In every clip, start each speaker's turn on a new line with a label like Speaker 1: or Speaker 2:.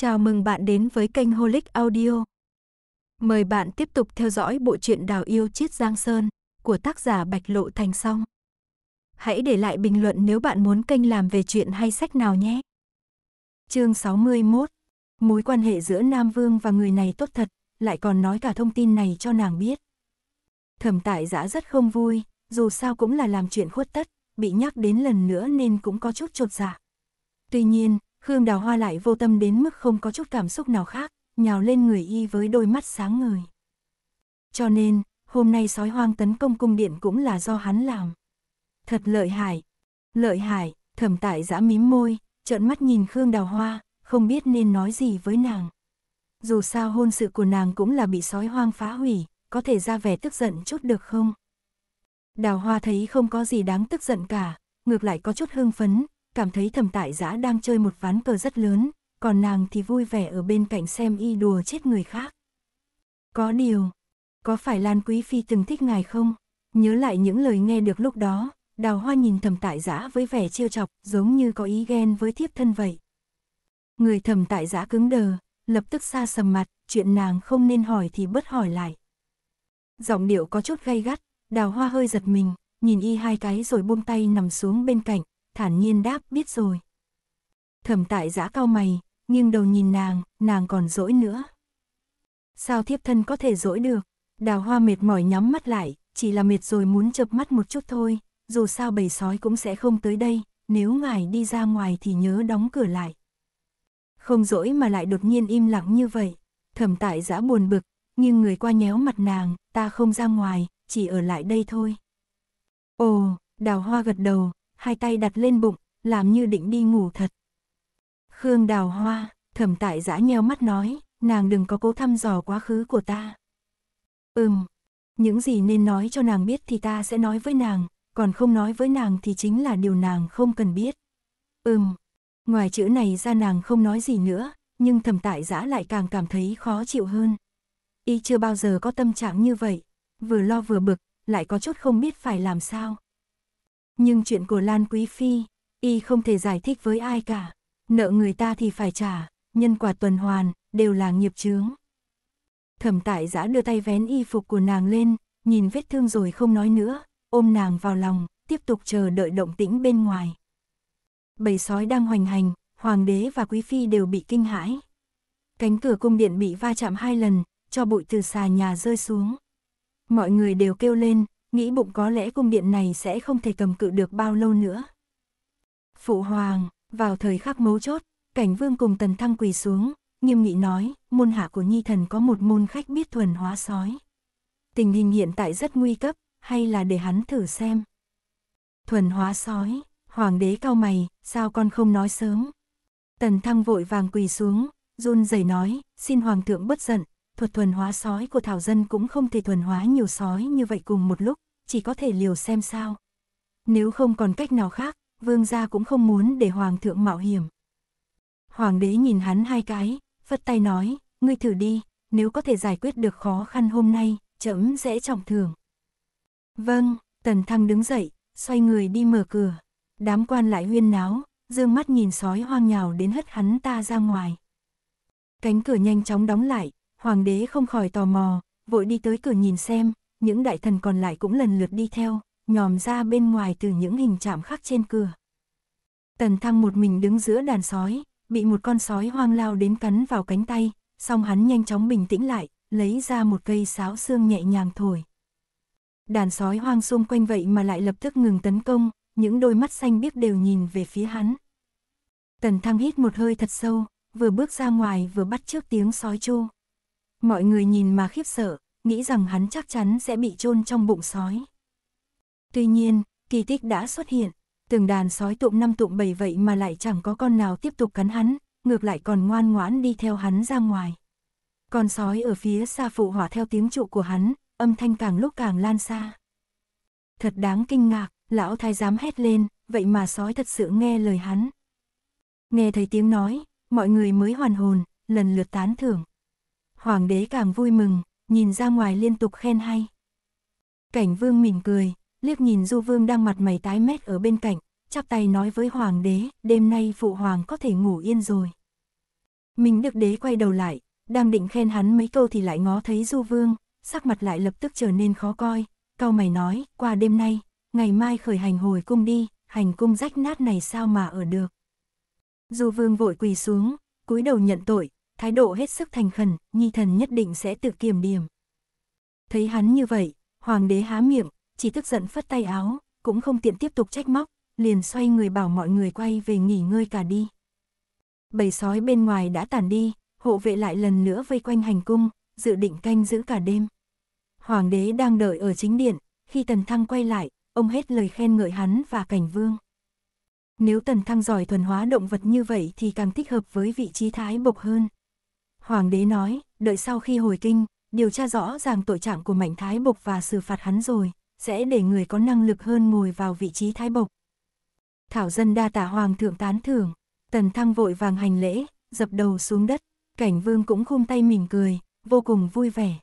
Speaker 1: Chào mừng bạn đến với kênh Holic Audio. Mời bạn tiếp tục theo dõi bộ truyện Đào yêu chiết Giang Sơn của tác giả Bạch Lộ Thành Song. Hãy để lại bình luận nếu bạn muốn kênh làm về chuyện hay sách nào nhé. Chương 61. Mối quan hệ giữa Nam Vương và người này tốt thật, lại còn nói cả thông tin này cho nàng biết. Thẩm Tại Dã rất không vui, dù sao cũng là làm chuyện khuất tất, bị nhắc đến lần nữa nên cũng có chút chột dạ. Tuy nhiên, Khương Đào Hoa lại vô tâm đến mức không có chút cảm xúc nào khác, nhào lên người y với đôi mắt sáng ngời. Cho nên, hôm nay sói hoang tấn công cung điện cũng là do hắn làm. Thật lợi hại, lợi hại, thẩm tại giã mím môi, trợn mắt nhìn Khương Đào Hoa, không biết nên nói gì với nàng. Dù sao hôn sự của nàng cũng là bị sói hoang phá hủy, có thể ra vẻ tức giận chút được không? Đào Hoa thấy không có gì đáng tức giận cả, ngược lại có chút hưng phấn, cảm thấy thầm tại giã đang chơi một ván cờ rất lớn, còn nàng thì vui vẻ ở bên cạnh xem y đùa chết người khác. Có điều, có phải Lan Quý Phi từng thích ngài không? Nhớ lại những lời nghe được lúc đó, đào hoa nhìn thầm tại giã với vẻ trêu chọc giống như có ý ghen với thiếp thân vậy. Người thầm tại giã cứng đờ, lập tức xa sầm mặt, chuyện nàng không nên hỏi thì bớt hỏi lại. Giọng điệu có chút gay gắt, đào hoa hơi giật mình, nhìn y hai cái rồi buông tay nằm xuống bên cạnh, thản nhiên đáp biết rồi. Thẩm tại giã cao mày, nghiêng đầu nhìn nàng, nàng còn dỗi nữa. Sao thiếp thân có thể dỗi được? Đào hoa mệt mỏi nhắm mắt lại, chỉ là mệt rồi muốn chợp mắt một chút thôi, dù sao bầy sói cũng sẽ không tới đây, nếu ngài đi ra ngoài thì nhớ đóng cửa lại. Không dỗi mà lại đột nhiên im lặng như vậy, thẩm tại giã buồn bực, nhưng người qua nhéo mặt nàng, ta không ra ngoài, chỉ ở lại đây thôi. Ồ, đào hoa gật đầu, hai tay đặt lên bụng, làm như định đi ngủ thật. Khương đào hoa, thẩm tại giã nheo mắt nói, nàng đừng có cố thăm dò quá khứ của ta. Ừm, những gì nên nói cho nàng biết thì ta sẽ nói với nàng, còn không nói với nàng thì chính là điều nàng không cần biết. Ừm, ngoài chữ này ra nàng không nói gì nữa, nhưng thẩm tại giã lại càng cảm thấy khó chịu hơn. Y chưa bao giờ có tâm trạng như vậy, vừa lo vừa bực, lại có chút không biết phải làm sao. Nhưng chuyện của Lan Quý Phi, y không thể giải thích với ai cả. Nợ người ta thì phải trả, nhân quả tuần hoàn, đều là nghiệp chướng. Thẩm tại giã đưa tay vén y phục của nàng lên, nhìn vết thương rồi không nói nữa, ôm nàng vào lòng, tiếp tục chờ đợi động tĩnh bên ngoài. Bầy sói đang hoành hành, hoàng đế và quý phi đều bị kinh hãi. Cánh cửa cung điện bị va chạm hai lần, cho bụi từ xà nhà rơi xuống. Mọi người đều kêu lên, nghĩ bụng có lẽ cung điện này sẽ không thể cầm cự được bao lâu nữa. Phụ hoàng, vào thời khắc mấu chốt, cảnh vương cùng tần thăng quỳ xuống, nghiêm nghị nói, môn hạ của nhi thần có một môn khách biết thuần hóa sói. Tình hình hiện tại rất nguy cấp, hay là để hắn thử xem. Thuần hóa sói, hoàng đế cao mày, sao con không nói sớm. Tần thăng vội vàng quỳ xuống, run rẩy nói, xin hoàng thượng bất giận, thuật thuần hóa sói của Thảo Dân cũng không thể thuần hóa nhiều sói như vậy cùng một lúc, chỉ có thể liều xem sao. Nếu không còn cách nào khác, vương gia cũng không muốn để hoàng thượng mạo hiểm. Hoàng đế nhìn hắn hai cái, phất tay nói, ngươi thử đi, nếu có thể giải quyết được khó khăn hôm nay, chấm sẽ trọng thưởng. Vâng, tần thăng đứng dậy, xoay người đi mở cửa. Đám quan lại huyên náo, dương mắt nhìn sói hoang nhào đến hất hắn ta ra ngoài. Cánh cửa nhanh chóng đóng lại, Hoàng đế không khỏi tò mò, vội đi tới cửa nhìn xem, những đại thần còn lại cũng lần lượt đi theo, nhòm ra bên ngoài từ những hình chạm khắc trên cửa. Tần Thăng một mình đứng giữa đàn sói, bị một con sói hoang lao đến cắn vào cánh tay, song hắn nhanh chóng bình tĩnh lại, lấy ra một cây sáo xương nhẹ nhàng thổi. Đàn sói hoang xung quanh vậy mà lại lập tức ngừng tấn công, những đôi mắt xanh biếc đều nhìn về phía hắn. Tần Thăng hít một hơi thật sâu, vừa bước ra ngoài vừa bắt trước tiếng sói chu. Mọi người nhìn mà khiếp sợ, nghĩ rằng hắn chắc chắn sẽ bị chôn trong bụng sói. Tuy nhiên, kỳ tích đã xuất hiện, từng đàn sói tụm năm tụm bảy vậy mà lại chẳng có con nào tiếp tục cắn hắn, ngược lại còn ngoan ngoãn đi theo hắn ra ngoài. Con sói ở phía xa phụ hỏa theo tiếng trụ của hắn, âm thanh càng lúc càng lan xa. Thật đáng kinh ngạc, lão thái dám hét lên, vậy mà sói thật sự nghe lời hắn. Nghe thấy tiếng nói, mọi người mới hoàn hồn, lần lượt tán thưởng hoàng đế càng vui mừng, nhìn ra ngoài liên tục khen hay. Cảnh vương mỉm cười, liếc nhìn du vương đang mặt mày tái mét ở bên cạnh, chắp tay nói với hoàng đế, đêm nay phụ hoàng có thể ngủ yên rồi. Minh đức đế quay đầu lại, đang định khen hắn mấy câu thì lại ngó thấy du vương, sắc mặt lại lập tức trở nên khó coi, cao mày nói, qua đêm nay, ngày mai khởi hành hồi cung đi, hành cung rách nát này sao mà ở được. Du vương vội quỳ xuống, cúi đầu nhận tội, thái độ hết sức thành khẩn, nhi thần nhất định sẽ tự kiểm điểm. Thấy hắn như vậy, hoàng đế há miệng, chỉ tức giận phất tay áo, cũng không tiện tiếp tục trách móc, liền xoay người bảo mọi người quay về nghỉ ngơi cả đi. Bầy sói bên ngoài đã tản đi, hộ vệ lại lần nữa vây quanh hành cung, dự định canh giữ cả đêm. Hoàng đế đang đợi ở chính điện, khi Tần Thăng quay lại, ông hết lời khen ngợi hắn và cảnh vương. Nếu Tần Thăng giỏi thuần hóa động vật như vậy thì càng thích hợp với vị trí thái bộc hơn. Hoàng đế nói, đợi sau khi hồi kinh, điều tra rõ ràng tội trạng của Mạnh Thái Bộc và xử phạt hắn rồi, sẽ để người có năng lực hơn ngồi vào vị trí Thái Bộc. Thảo dân đa tả Hoàng thượng tán thưởng, Tần Thăng vội vàng hành lễ, dập đầu xuống đất, cảnh vương cũng khum tay mỉm cười, vô cùng vui vẻ.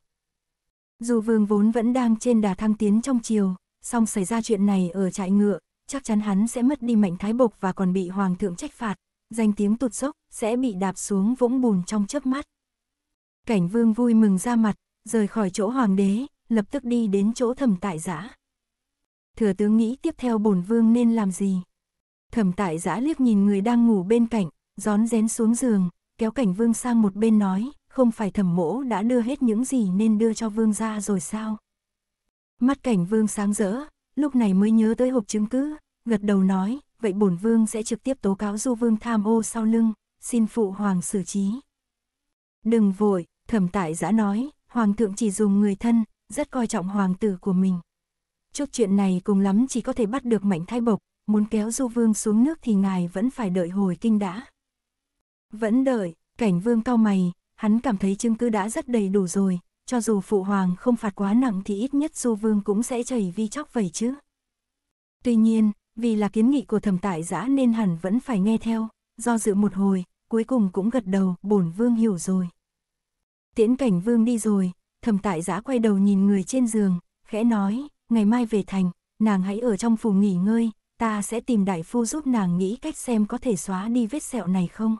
Speaker 1: Dù vương vốn vẫn đang trên đà thăng tiến trong chiều, song xảy ra chuyện này ở trại ngựa, chắc chắn hắn sẽ mất đi mạnh thái bộc và còn bị hoàng thượng trách phạt, danh tiếng tụt dốc sẽ bị đạp xuống vũng bùn trong chớp mắt. Cảnh vương vui mừng ra mặt, rời khỏi chỗ hoàng đế, lập tức đi đến chỗ thẩm tại giã. Thừa tướng nghĩ tiếp theo bổn vương nên làm gì? Thẩm tại giã liếc nhìn người đang ngủ bên cạnh, gión rén xuống giường, kéo cảnh vương sang một bên nói, không phải thẩm mỗ đã đưa hết những gì nên đưa cho vương ra rồi sao? Mắt cảnh vương sáng rỡ, lúc này mới nhớ tới hộp chứng cứ, gật đầu nói, vậy bổn vương sẽ trực tiếp tố cáo du vương tham ô sau lưng, xin phụ hoàng xử trí. Đừng vội, Thẩm tại giã nói, hoàng thượng chỉ dùng người thân, rất coi trọng hoàng tử của mình. Trước chuyện này cùng lắm chỉ có thể bắt được mảnh thai bộc, muốn kéo du vương xuống nước thì ngài vẫn phải đợi hồi kinh đã. Vẫn đợi, cảnh vương cao mày, hắn cảm thấy chứng cứ đã rất đầy đủ rồi, cho dù phụ hoàng không phạt quá nặng thì ít nhất du vương cũng sẽ chảy vi chóc vẩy chứ. Tuy nhiên, vì là kiến nghị của thẩm tại giã nên hẳn vẫn phải nghe theo, do dự một hồi, cuối cùng cũng gật đầu, bổn vương hiểu rồi tiễn cảnh vương đi rồi, thầm tại giã quay đầu nhìn người trên giường, khẽ nói, ngày mai về thành, nàng hãy ở trong phủ nghỉ ngơi, ta sẽ tìm đại phu giúp nàng nghĩ cách xem có thể xóa đi vết sẹo này không.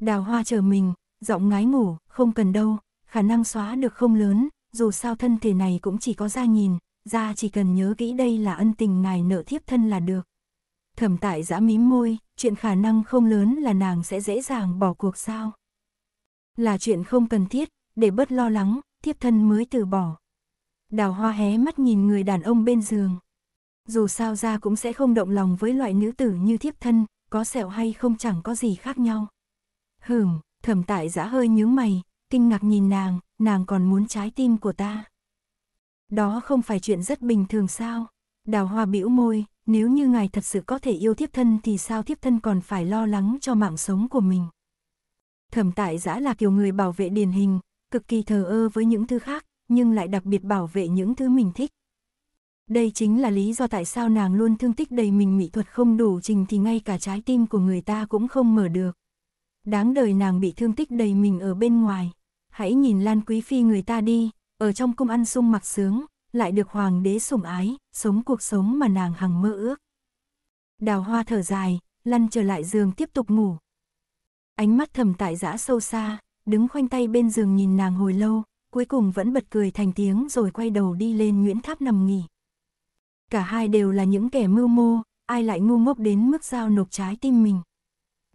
Speaker 1: Đào hoa chờ mình, giọng ngái ngủ, không cần đâu, khả năng xóa được không lớn, dù sao thân thể này cũng chỉ có da nhìn, da chỉ cần nhớ kỹ đây là ân tình ngài nợ thiếp thân là được. Thẩm tại giã mím môi, chuyện khả năng không lớn là nàng sẽ dễ dàng bỏ cuộc sao. Là chuyện không cần thiết, để bớt lo lắng, thiếp thân mới từ bỏ. Đào hoa hé mắt nhìn người đàn ông bên giường. Dù sao ra cũng sẽ không động lòng với loại nữ tử như thiếp thân, có sẹo hay không chẳng có gì khác nhau. Hửm, thẩm tại giã hơi nhướng mày, kinh ngạc nhìn nàng, nàng còn muốn trái tim của ta. Đó không phải chuyện rất bình thường sao? Đào hoa bĩu môi, nếu như ngài thật sự có thể yêu thiếp thân thì sao thiếp thân còn phải lo lắng cho mạng sống của mình. Thẩm tại giã là kiểu người bảo vệ điển hình, cực kỳ thờ ơ với những thứ khác, nhưng lại đặc biệt bảo vệ những thứ mình thích. Đây chính là lý do tại sao nàng luôn thương tích đầy mình mỹ thuật không đủ trình thì ngay cả trái tim của người ta cũng không mở được. Đáng đời nàng bị thương tích đầy mình ở bên ngoài. Hãy nhìn Lan Quý Phi người ta đi, ở trong cung ăn sung mặc sướng, lại được hoàng đế sủng ái, sống cuộc sống mà nàng hằng mơ ước. Đào hoa thở dài, lăn trở lại giường tiếp tục ngủ, Ánh mắt thầm tại giã sâu xa, đứng khoanh tay bên giường nhìn nàng hồi lâu, cuối cùng vẫn bật cười thành tiếng rồi quay đầu đi lên Nguyễn Tháp nằm nghỉ. Cả hai đều là những kẻ mưu mô, ai lại ngu ngốc đến mức giao nộp trái tim mình.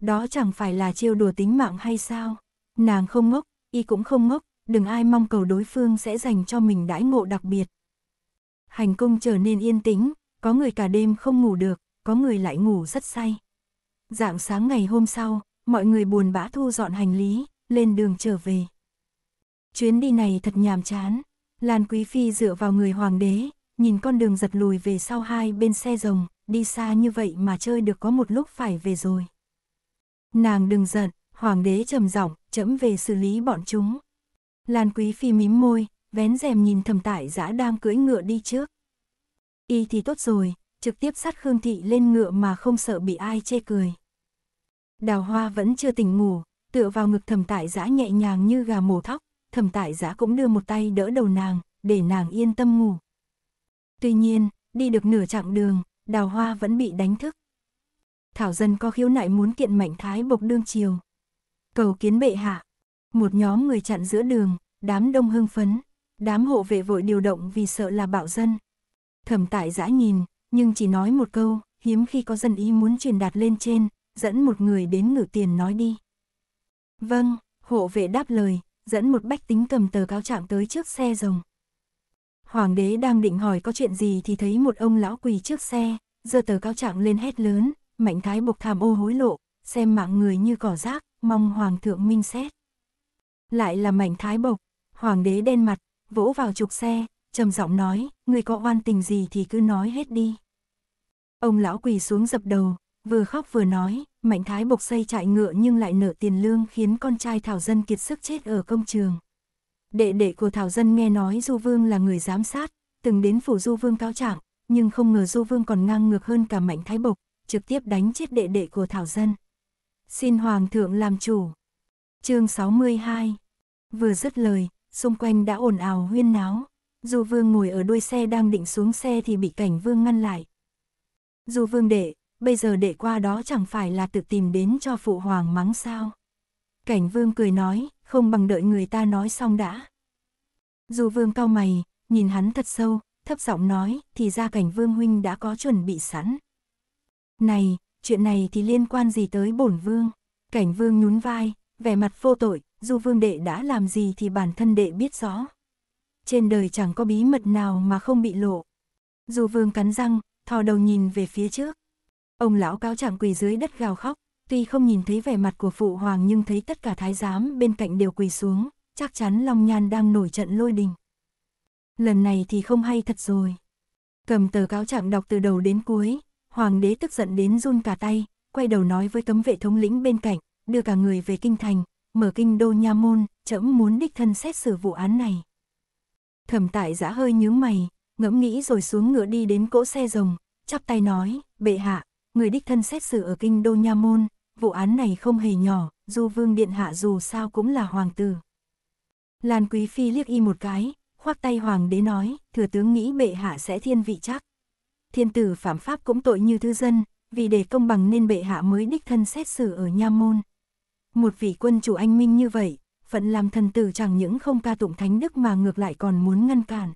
Speaker 1: Đó chẳng phải là chiêu đùa tính mạng hay sao? Nàng không ngốc, y cũng không ngốc, đừng ai mong cầu đối phương sẽ dành cho mình đãi ngộ đặc biệt. Hành công trở nên yên tĩnh, có người cả đêm không ngủ được, có người lại ngủ rất say. Dạng sáng ngày hôm sau, mọi người buồn bã thu dọn hành lý, lên đường trở về. Chuyến đi này thật nhàm chán, Lan Quý Phi dựa vào người hoàng đế, nhìn con đường giật lùi về sau hai bên xe rồng, đi xa như vậy mà chơi được có một lúc phải về rồi. Nàng đừng giận, hoàng đế trầm giọng, chẫm về xử lý bọn chúng. Lan Quý Phi mím môi, vén rèm nhìn thầm tại giã đang cưỡi ngựa đi trước. Y thì tốt rồi, trực tiếp sát Khương Thị lên ngựa mà không sợ bị ai chê cười. Đào hoa vẫn chưa tỉnh ngủ, tựa vào ngực thầm tại giã nhẹ nhàng như gà mổ thóc, thầm tại giã cũng đưa một tay đỡ đầu nàng, để nàng yên tâm ngủ. Tuy nhiên, đi được nửa chặng đường, đào hoa vẫn bị đánh thức. Thảo dân có khiếu nại muốn kiện mạnh thái bộc đương chiều. Cầu kiến bệ hạ, một nhóm người chặn giữa đường, đám đông hưng phấn, đám hộ vệ vội điều động vì sợ là bạo dân. Thẩm tại giã nhìn, nhưng chỉ nói một câu, hiếm khi có dân ý muốn truyền đạt lên trên, dẫn một người đến ngử tiền nói đi. Vâng, hộ vệ đáp lời, dẫn một bách tính cầm tờ cáo trạng tới trước xe rồng. Hoàng đế đang định hỏi có chuyện gì thì thấy một ông lão quỳ trước xe, giơ tờ cáo trạng lên hét lớn, mạnh thái bộc tham ô hối lộ, xem mạng người như cỏ rác, mong hoàng thượng minh xét. Lại là mạnh thái bộc, hoàng đế đen mặt, vỗ vào trục xe, trầm giọng nói, người có oan tình gì thì cứ nói hết đi. Ông lão quỳ xuống dập đầu, Vừa khóc vừa nói, Mạnh Thái Bộc xây trại ngựa nhưng lại nợ tiền lương khiến con trai Thảo Dân kiệt sức chết ở công trường. Đệ đệ của Thảo Dân nghe nói Du Vương là người giám sát, từng đến phủ Du Vương cáo trạng, nhưng không ngờ Du Vương còn ngang ngược hơn cả Mạnh Thái Bộc, trực tiếp đánh chết đệ đệ của Thảo Dân. Xin Hoàng thượng làm chủ. chương 62 Vừa dứt lời, xung quanh đã ồn ào huyên náo. Du Vương ngồi ở đuôi xe đang định xuống xe thì bị cảnh Vương ngăn lại. Du Vương đệ, bây giờ đệ qua đó chẳng phải là tự tìm đến cho phụ hoàng mắng sao. Cảnh vương cười nói, không bằng đợi người ta nói xong đã. Dù vương cau mày, nhìn hắn thật sâu, thấp giọng nói, thì ra cảnh vương huynh đã có chuẩn bị sẵn. Này, chuyện này thì liên quan gì tới bổn vương? Cảnh vương nhún vai, vẻ mặt vô tội, dù vương đệ đã làm gì thì bản thân đệ biết rõ. Trên đời chẳng có bí mật nào mà không bị lộ. Dù vương cắn răng, thò đầu nhìn về phía trước, Ông lão cáo trạng quỳ dưới đất gào khóc, tuy không nhìn thấy vẻ mặt của phụ hoàng nhưng thấy tất cả thái giám bên cạnh đều quỳ xuống, chắc chắn Long Nhan đang nổi trận lôi đình. Lần này thì không hay thật rồi. Cầm tờ cáo trạng đọc từ đầu đến cuối, hoàng đế tức giận đến run cả tay, quay đầu nói với cấm vệ thống lĩnh bên cạnh, đưa cả người về kinh thành, mở kinh đô nha môn, trẫm muốn đích thân xét xử vụ án này. Thẩm tại giã hơi nhướng mày, ngẫm nghĩ rồi xuống ngựa đi đến cỗ xe rồng, chắp tay nói, bệ hạ, người đích thân xét xử ở kinh Đô Nha Môn, vụ án này không hề nhỏ, du vương điện hạ dù sao cũng là hoàng tử. Lan Quý Phi liếc y một cái, khoác tay hoàng đế nói, thừa tướng nghĩ bệ hạ sẽ thiên vị chắc. Thiên tử phạm pháp cũng tội như thư dân, vì để công bằng nên bệ hạ mới đích thân xét xử ở Nha Môn. Một vị quân chủ anh minh như vậy, phận làm thần tử chẳng những không ca tụng thánh đức mà ngược lại còn muốn ngăn cản.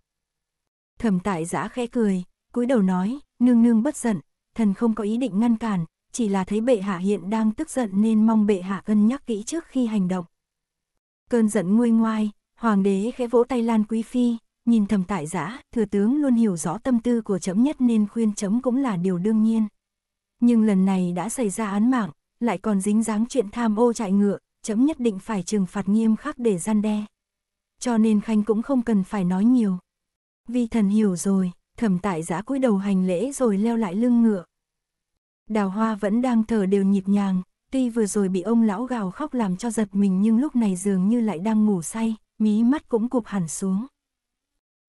Speaker 1: Thẩm tại giã khẽ cười, cúi đầu nói, nương nương bất giận, thần không có ý định ngăn cản, chỉ là thấy bệ hạ hiện đang tức giận nên mong bệ hạ cân nhắc kỹ trước khi hành động. Cơn giận nguôi ngoai, hoàng đế khẽ vỗ tay Lan Quý Phi, nhìn thầm tại giã, thừa tướng luôn hiểu rõ tâm tư của chấm nhất nên khuyên chấm cũng là điều đương nhiên. Nhưng lần này đã xảy ra án mạng, lại còn dính dáng chuyện tham ô chạy ngựa, chấm nhất định phải trừng phạt nghiêm khắc để gian đe. Cho nên Khanh cũng không cần phải nói nhiều. Vì thần hiểu rồi thẩm tại giã cúi đầu hành lễ rồi leo lại lưng ngựa. Đào hoa vẫn đang thở đều nhịp nhàng, tuy vừa rồi bị ông lão gào khóc làm cho giật mình nhưng lúc này dường như lại đang ngủ say, mí mắt cũng cụp hẳn xuống.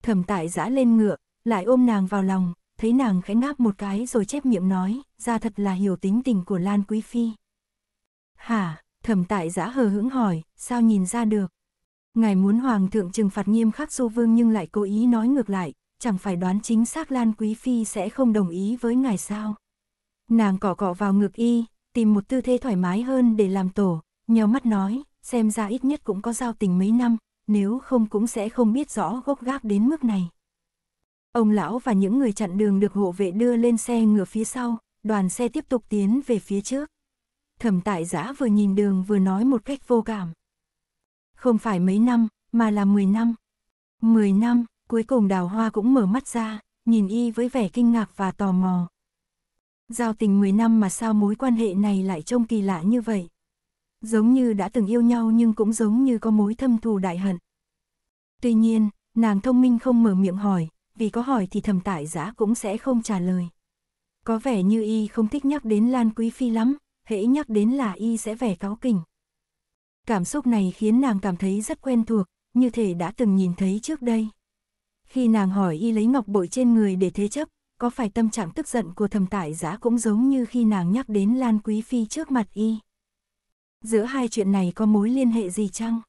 Speaker 1: Thẩm tại giã lên ngựa, lại ôm nàng vào lòng, thấy nàng khẽ ngáp một cái rồi chép miệng nói, ra thật là hiểu tính tình của Lan Quý Phi. Hả, thẩm tại giã hờ hững hỏi, sao nhìn ra được? Ngài muốn hoàng thượng trừng phạt nghiêm khắc du vương nhưng lại cố ý nói ngược lại, chẳng phải đoán chính xác Lan Quý Phi sẽ không đồng ý với ngài sao. Nàng cỏ cọ vào ngực y, tìm một tư thế thoải mái hơn để làm tổ, nheo mắt nói, xem ra ít nhất cũng có giao tình mấy năm, nếu không cũng sẽ không biết rõ gốc gác đến mức này. Ông lão và những người chặn đường được hộ vệ đưa lên xe ngựa phía sau, đoàn xe tiếp tục tiến về phía trước. Thẩm tại giã vừa nhìn đường vừa nói một cách vô cảm. Không phải mấy năm, mà là 10 năm. 10 năm, Cuối cùng đào hoa cũng mở mắt ra, nhìn y với vẻ kinh ngạc và tò mò. Giao tình 10 năm mà sao mối quan hệ này lại trông kỳ lạ như vậy? Giống như đã từng yêu nhau nhưng cũng giống như có mối thâm thù đại hận. Tuy nhiên, nàng thông minh không mở miệng hỏi, vì có hỏi thì thầm tại giã cũng sẽ không trả lời. Có vẻ như y không thích nhắc đến Lan Quý Phi lắm, hễ nhắc đến là y sẽ vẻ cáu kỉnh. Cảm xúc này khiến nàng cảm thấy rất quen thuộc, như thể đã từng nhìn thấy trước đây. Khi nàng hỏi y lấy ngọc bội trên người để thế chấp, có phải tâm trạng tức giận của thầm tải giã cũng giống như khi nàng nhắc đến Lan Quý Phi trước mặt y. Giữa hai chuyện này có mối liên hệ gì chăng?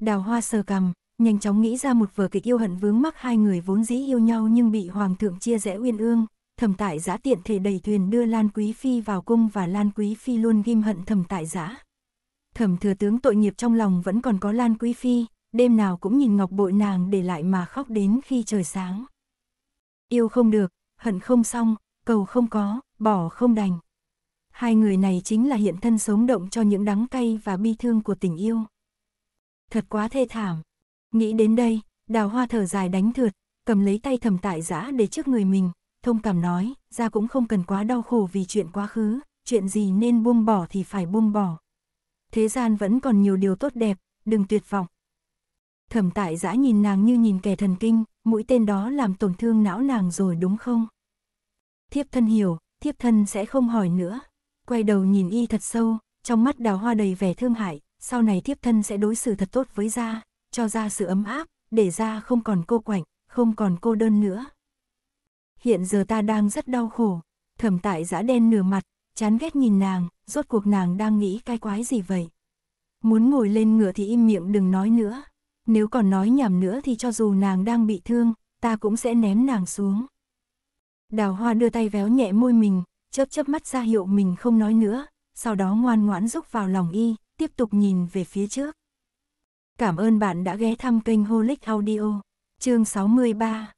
Speaker 1: Đào hoa sờ cầm, nhanh chóng nghĩ ra một vở kịch yêu hận vướng mắc hai người vốn dĩ yêu nhau nhưng bị hoàng thượng chia rẽ uyên ương, thẩm tại giã tiện thể đẩy thuyền đưa Lan Quý Phi vào cung và Lan Quý Phi luôn ghim hận thẩm tại giã. Thẩm thừa tướng tội nghiệp trong lòng vẫn còn có Lan Quý Phi, đêm nào cũng nhìn ngọc bội nàng để lại mà khóc đến khi trời sáng. Yêu không được, hận không xong, cầu không có, bỏ không đành. Hai người này chính là hiện thân sống động cho những đắng cay và bi thương của tình yêu. Thật quá thê thảm. Nghĩ đến đây, đào hoa thở dài đánh thượt, cầm lấy tay thầm tại giã để trước người mình, thông cảm nói, ra cũng không cần quá đau khổ vì chuyện quá khứ, chuyện gì nên buông bỏ thì phải buông bỏ. Thế gian vẫn còn nhiều điều tốt đẹp, đừng tuyệt vọng. Thẩm tại giã nhìn nàng như nhìn kẻ thần kinh, mũi tên đó làm tổn thương não nàng rồi đúng không? Thiếp thân hiểu, thiếp thân sẽ không hỏi nữa. Quay đầu nhìn y thật sâu, trong mắt đào hoa đầy vẻ thương hại, sau này thiếp thân sẽ đối xử thật tốt với gia, cho gia sự ấm áp, để gia không còn cô quạnh, không còn cô đơn nữa. Hiện giờ ta đang rất đau khổ, thẩm tại giã đen nửa mặt, chán ghét nhìn nàng, rốt cuộc nàng đang nghĩ cái quái gì vậy? Muốn ngồi lên ngựa thì im miệng đừng nói nữa nếu còn nói nhảm nữa thì cho dù nàng đang bị thương, ta cũng sẽ ném nàng xuống. Đào hoa đưa tay véo nhẹ môi mình, chớp chớp mắt ra hiệu mình không nói nữa, sau đó ngoan ngoãn rúc vào lòng y, tiếp tục nhìn về phía trước. Cảm ơn bạn đã ghé thăm kênh Holic Audio, chương 63.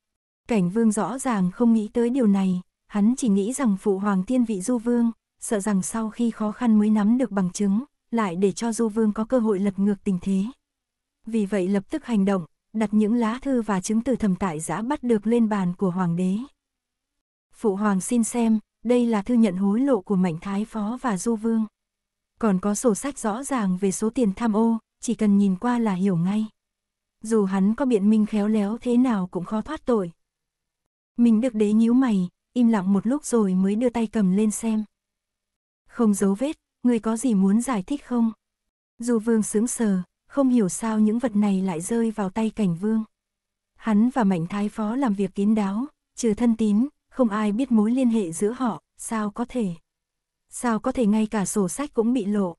Speaker 1: Cảnh vương rõ ràng không nghĩ tới điều này, hắn chỉ nghĩ rằng phụ hoàng thiên vị du vương, sợ rằng sau khi khó khăn mới nắm được bằng chứng, lại để cho du vương có cơ hội lật ngược tình thế vì vậy lập tức hành động, đặt những lá thư và chứng từ thẩm tại giã bắt được lên bàn của hoàng đế. Phụ hoàng xin xem, đây là thư nhận hối lộ của Mạnh Thái Phó và Du Vương. Còn có sổ sách rõ ràng về số tiền tham ô, chỉ cần nhìn qua là hiểu ngay. Dù hắn có biện minh khéo léo thế nào cũng khó thoát tội. Mình được đế nhíu mày, im lặng một lúc rồi mới đưa tay cầm lên xem. Không dấu vết, người có gì muốn giải thích không? Du Vương sướng sờ, không hiểu sao những vật này lại rơi vào tay cảnh vương. Hắn và Mạnh Thái Phó làm việc kín đáo, trừ thân tín, không ai biết mối liên hệ giữa họ, sao có thể. Sao có thể ngay cả sổ sách cũng bị lộ.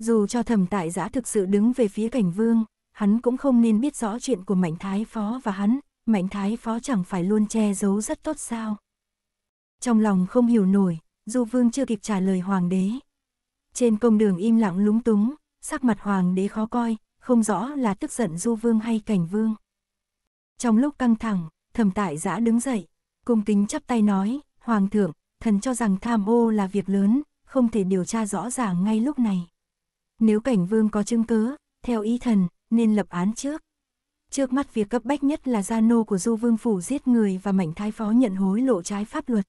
Speaker 1: Dù cho thẩm tại giã thực sự đứng về phía cảnh vương, hắn cũng không nên biết rõ chuyện của Mạnh Thái Phó và hắn, Mạnh Thái Phó chẳng phải luôn che giấu rất tốt sao. Trong lòng không hiểu nổi, Du Vương chưa kịp trả lời Hoàng đế. Trên công đường im lặng lúng túng, sắc mặt hoàng đế khó coi, không rõ là tức giận du vương hay cảnh vương. Trong lúc căng thẳng, thẩm tại giã đứng dậy, cung kính chắp tay nói, Hoàng thượng, thần cho rằng tham ô là việc lớn, không thể điều tra rõ ràng ngay lúc này. Nếu cảnh vương có chứng cứ, theo ý thần, nên lập án trước. Trước mắt việc cấp bách nhất là gia nô của Du Vương Phủ giết người và mảnh thái phó nhận hối lộ trái pháp luật.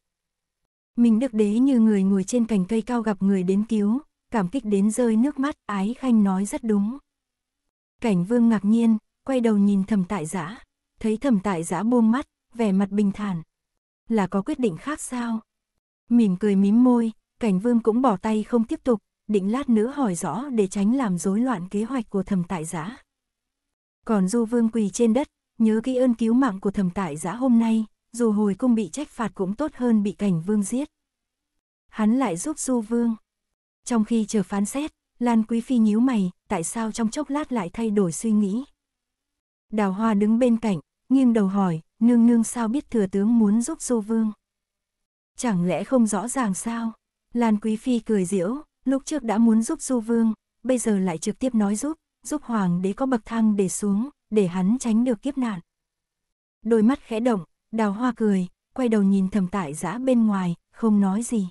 Speaker 1: Mình đức đế như người ngồi trên cành cây cao gặp người đến cứu, cảm kích đến rơi nước mắt, ái khanh nói rất đúng. Cảnh vương ngạc nhiên, quay đầu nhìn thẩm tại giã, thấy thẩm tại giã buông mắt, vẻ mặt bình thản. Là có quyết định khác sao? Mỉm cười mím môi, cảnh vương cũng bỏ tay không tiếp tục, định lát nữa hỏi rõ để tránh làm rối loạn kế hoạch của thẩm tại giã. Còn du vương quỳ trên đất, nhớ kỹ ơn cứu mạng của thẩm tại giã hôm nay, dù hồi cung bị trách phạt cũng tốt hơn bị cảnh vương giết. Hắn lại giúp du vương. Trong khi chờ phán xét, Lan Quý Phi nhíu mày, tại sao trong chốc lát lại thay đổi suy nghĩ. Đào Hoa đứng bên cạnh, nghiêng đầu hỏi, nương nương sao biết thừa tướng muốn giúp Du Vương? Chẳng lẽ không rõ ràng sao? Lan Quý Phi cười diễu, lúc trước đã muốn giúp Du Vương, bây giờ lại trực tiếp nói giúp, giúp Hoàng đế có bậc thang để xuống, để hắn tránh được kiếp nạn. Đôi mắt khẽ động, đào hoa cười, quay đầu nhìn thầm tại giã bên ngoài, không nói gì.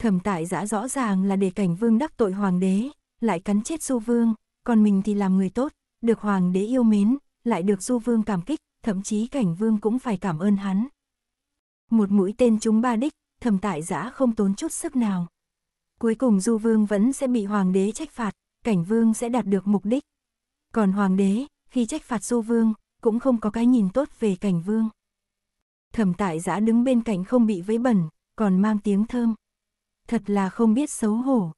Speaker 1: Thẩm tại giã rõ ràng là để cảnh vương đắc tội hoàng đế, lại cắn chết du vương, còn mình thì làm người tốt, được hoàng đế yêu mến, lại được du vương cảm kích, thậm chí cảnh vương cũng phải cảm ơn hắn. Một mũi tên chúng ba đích, thẩm tại giã không tốn chút sức nào. Cuối cùng du vương vẫn sẽ bị hoàng đế trách phạt, cảnh vương sẽ đạt được mục đích. Còn hoàng đế, khi trách phạt du vương, cũng không có cái nhìn tốt về cảnh vương. Thẩm tại giã đứng bên cạnh không bị vấy bẩn, còn mang tiếng thơm thật là không biết xấu hổ.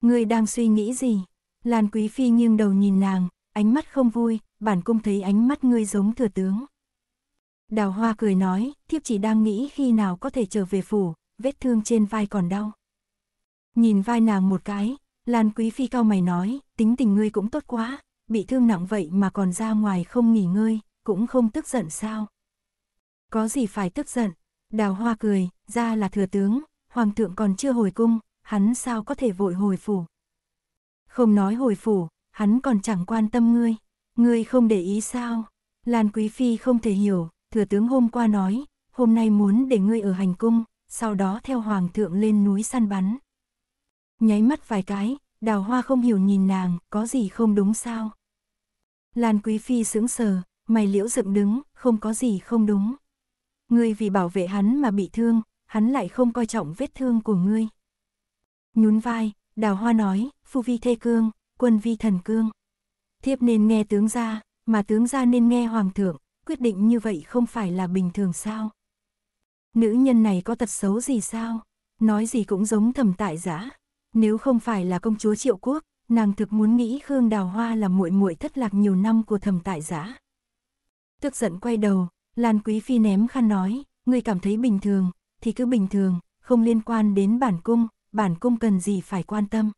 Speaker 1: Ngươi đang suy nghĩ gì? Lan Quý Phi nghiêng đầu nhìn nàng, ánh mắt không vui, bản cung thấy ánh mắt ngươi giống thừa tướng. Đào Hoa cười nói, thiếp chỉ đang nghĩ khi nào có thể trở về phủ, vết thương trên vai còn đau. Nhìn vai nàng một cái, Lan Quý Phi cao mày nói, tính tình ngươi cũng tốt quá, bị thương nặng vậy mà còn ra ngoài không nghỉ ngơi, cũng không tức giận sao. Có gì phải tức giận, Đào Hoa cười, ra là thừa tướng, hoàng thượng còn chưa hồi cung, hắn sao có thể vội hồi phủ. Không nói hồi phủ, hắn còn chẳng quan tâm ngươi, ngươi không để ý sao? Lan Quý Phi không thể hiểu, thừa tướng hôm qua nói, hôm nay muốn để ngươi ở hành cung, sau đó theo hoàng thượng lên núi săn bắn. Nháy mắt vài cái, đào hoa không hiểu nhìn nàng, có gì không đúng sao? Lan Quý Phi sững sờ, mày liễu dựng đứng, không có gì không đúng. Ngươi vì bảo vệ hắn mà bị thương, hắn lại không coi trọng vết thương của ngươi. Nhún vai, đào hoa nói, phu vi thê cương, quân vi thần cương. Thiếp nên nghe tướng gia, mà tướng gia nên nghe hoàng thượng, quyết định như vậy không phải là bình thường sao? Nữ nhân này có tật xấu gì sao? Nói gì cũng giống thầm tại giã. Nếu không phải là công chúa triệu quốc, nàng thực muốn nghĩ Khương Đào Hoa là muội muội thất lạc nhiều năm của thầm tại giã. Tức giận quay đầu, Lan Quý Phi ném khăn nói, người cảm thấy bình thường, thì cứ bình thường, không liên quan đến bản cung, bản cung cần gì phải quan tâm.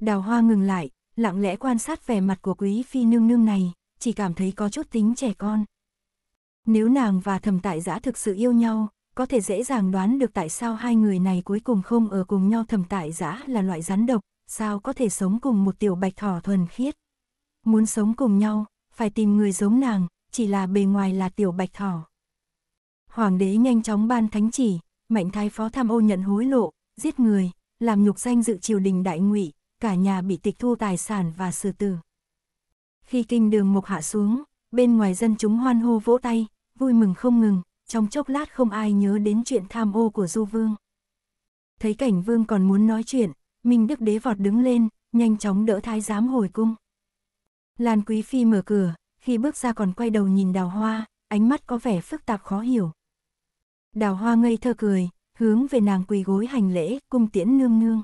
Speaker 1: Đào hoa ngừng lại, lặng lẽ quan sát vẻ mặt của quý phi nương nương này, chỉ cảm thấy có chút tính trẻ con. Nếu nàng và thẩm tại giã thực sự yêu nhau, có thể dễ dàng đoán được tại sao hai người này cuối cùng không ở cùng nhau thẩm tại giã là loại rắn độc, sao có thể sống cùng một tiểu bạch thỏ thuần khiết. Muốn sống cùng nhau, phải tìm người giống nàng, chỉ là bề ngoài là tiểu bạch thỏ. Hoàng đế nhanh chóng ban thánh chỉ, Mạnh Thái phó tham ô nhận hối lộ, giết người, làm nhục danh dự triều đình đại ngụy, cả nhà bị tịch thu tài sản và xử tử. Khi kinh đường mục hạ xuống, bên ngoài dân chúng hoan hô vỗ tay, vui mừng không ngừng, trong chốc lát không ai nhớ đến chuyện tham ô của Du Vương. Thấy cảnh Vương còn muốn nói chuyện, Minh Đức Đế vọt đứng lên, nhanh chóng đỡ thái giám hồi cung. Lan Quý Phi mở cửa, khi bước ra còn quay đầu nhìn đào hoa, ánh mắt có vẻ phức tạp khó hiểu. Đào hoa ngây thơ cười, hướng về nàng quỳ gối hành lễ, cung tiễn nương nương.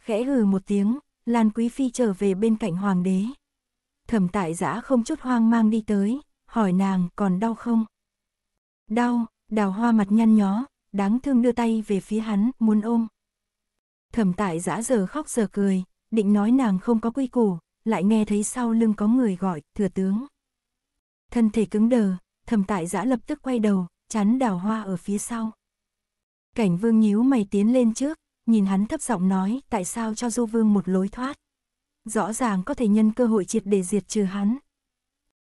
Speaker 1: Khẽ hừ một tiếng, Lan Quý Phi trở về bên cạnh hoàng đế. Thẩm tại giã không chút hoang mang đi tới, hỏi nàng còn đau không? Đau, đào hoa mặt nhăn nhó, đáng thương đưa tay về phía hắn, muốn ôm. Thẩm tại giã giờ khóc giờ cười, định nói nàng không có quy củ, lại nghe thấy sau lưng có người gọi, thừa tướng. Thân thể cứng đờ, thẩm tại giã lập tức quay đầu, chắn đào hoa ở phía sau. Cảnh vương nhíu mày tiến lên trước, nhìn hắn thấp giọng nói tại sao cho du vương một lối thoát. Rõ ràng có thể nhân cơ hội triệt để diệt trừ hắn.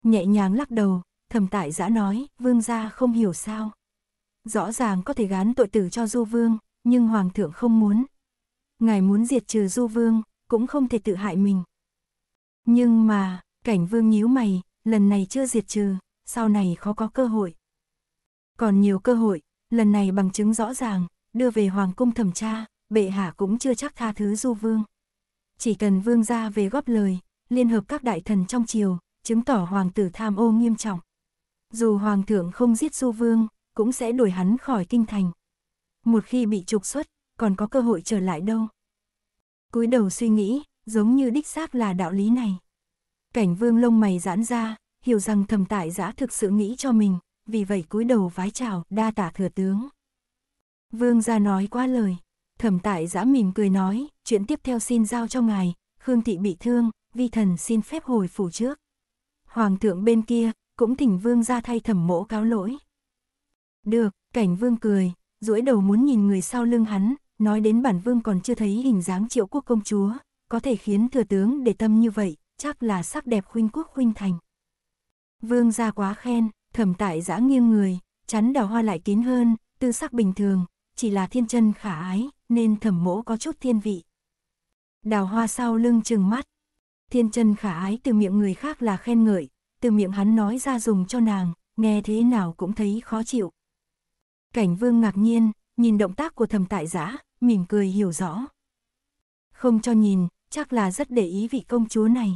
Speaker 1: Nhẹ nhàng lắc đầu, thầm tại giã nói, vương gia không hiểu sao. Rõ ràng có thể gán tội tử cho du vương, nhưng hoàng thượng không muốn. Ngài muốn diệt trừ du vương, cũng không thể tự hại mình. Nhưng mà, cảnh vương nhíu mày, lần này chưa diệt trừ, sau này khó có cơ hội. Còn nhiều cơ hội, lần này bằng chứng rõ ràng, đưa về Hoàng cung thẩm tra, bệ hạ cũng chưa chắc tha thứ du vương. Chỉ cần vương gia về góp lời, liên hợp các đại thần trong triều, chứng tỏ hoàng tử tham ô nghiêm trọng. Dù hoàng thượng không giết du vương, cũng sẽ đuổi hắn khỏi kinh thành. Một khi bị trục xuất, còn có cơ hội trở lại đâu. cúi đầu suy nghĩ, giống như đích xác là đạo lý này. Cảnh vương lông mày giãn ra, hiểu rằng thầm tại giã thực sự nghĩ cho mình, vì vậy cúi đầu vái chào, đa tạ thừa tướng. Vương gia nói quá lời, thẩm tại giã mỉm cười nói, chuyện tiếp theo xin giao cho ngài, Khương thị bị thương, vi thần xin phép hồi phủ trước. Hoàng thượng bên kia, cũng thỉnh vương gia thay thẩm mỗ cáo lỗi. Được, cảnh vương cười, duỗi đầu muốn nhìn người sau lưng hắn, nói đến bản vương còn chưa thấy hình dáng triệu quốc công chúa, có thể khiến thừa tướng để tâm như vậy, chắc là sắc đẹp khuynh quốc khuynh thành. Vương gia quá khen, Thẩm tại giã nghiêng người, chắn đào hoa lại kín hơn, tư sắc bình thường, chỉ là thiên chân khả ái, nên thẩm mỗ có chút thiên vị. Đào hoa sau lưng chừng mắt. Thiên chân khả ái từ miệng người khác là khen ngợi, từ miệng hắn nói ra dùng cho nàng, nghe thế nào cũng thấy khó chịu. Cảnh vương ngạc nhiên, nhìn động tác của thẩm tại giã, mỉm cười hiểu rõ. Không cho nhìn, chắc là rất để ý vị công chúa này.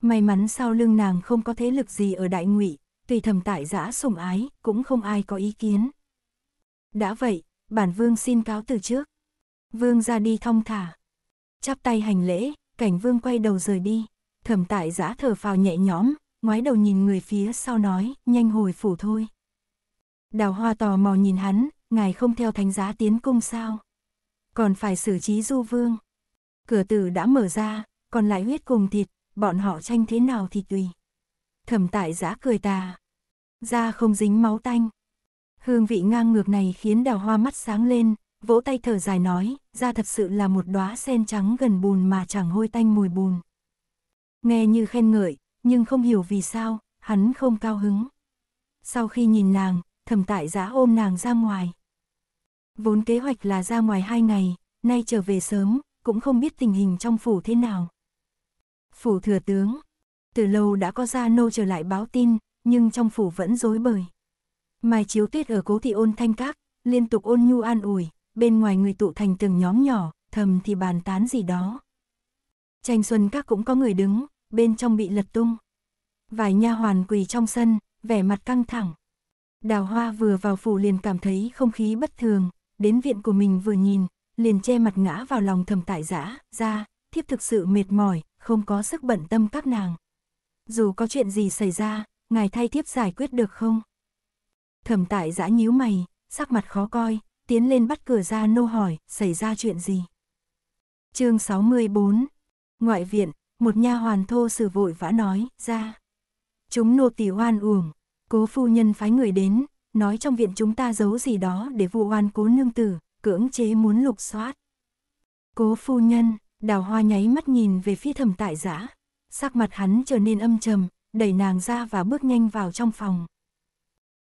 Speaker 1: May mắn sau lưng nàng không có thế lực gì ở đại ngụy, tùy thầm tại giã sùng ái, cũng không ai có ý kiến. Đã vậy, bản vương xin cáo từ trước. Vương ra đi thong thả. Chắp tay hành lễ, cảnh vương quay đầu rời đi. Thẩm tại giã thở phào nhẹ nhõm, ngoái đầu nhìn người phía sau nói, nhanh hồi phủ thôi. Đào hoa tò mò nhìn hắn, ngài không theo thánh giá tiến cung sao. Còn phải xử trí du vương. Cửa tử đã mở ra, còn lại huyết cùng thịt, bọn họ tranh thế nào thì tùy thầm tại giã cười tà. Da không dính máu tanh. Hương vị ngang ngược này khiến đào hoa mắt sáng lên, vỗ tay thở dài nói, da thật sự là một đóa sen trắng gần bùn mà chẳng hôi tanh mùi bùn. Nghe như khen ngợi, nhưng không hiểu vì sao, hắn không cao hứng. Sau khi nhìn nàng, thầm tại giã ôm nàng ra ngoài. Vốn kế hoạch là ra ngoài hai ngày, nay trở về sớm, cũng không biết tình hình trong phủ thế nào. Phủ thừa tướng, từ lâu đã có gia nô trở lại báo tin, nhưng trong phủ vẫn rối bời. Mai chiếu tuyết ở cố thị ôn thanh các, liên tục ôn nhu an ủi, bên ngoài người tụ thành từng nhóm nhỏ, thầm thì bàn tán gì đó. Tranh xuân các cũng có người đứng, bên trong bị lật tung. Vài nha hoàn quỳ trong sân, vẻ mặt căng thẳng. Đào hoa vừa vào phủ liền cảm thấy không khí bất thường, đến viện của mình vừa nhìn, liền che mặt ngã vào lòng thầm tại giã, ra, thiếp thực sự mệt mỏi, không có sức bận tâm các nàng dù có chuyện gì xảy ra, ngài thay thiếp giải quyết được không? Thẩm tại giã nhíu mày, sắc mặt khó coi, tiến lên bắt cửa ra nô hỏi, xảy ra chuyện gì? chương 64, ngoại viện, một nha hoàn thô sử vội vã nói, ra. Chúng nô tỳ oan uổng, cố phu nhân phái người đến, nói trong viện chúng ta giấu gì đó để vụ oan cố nương tử, cưỡng chế muốn lục soát. Cố phu nhân, đào hoa nháy mắt nhìn về phía thẩm tại giã, sắc mặt hắn trở nên âm trầm, đẩy nàng ra và bước nhanh vào trong phòng.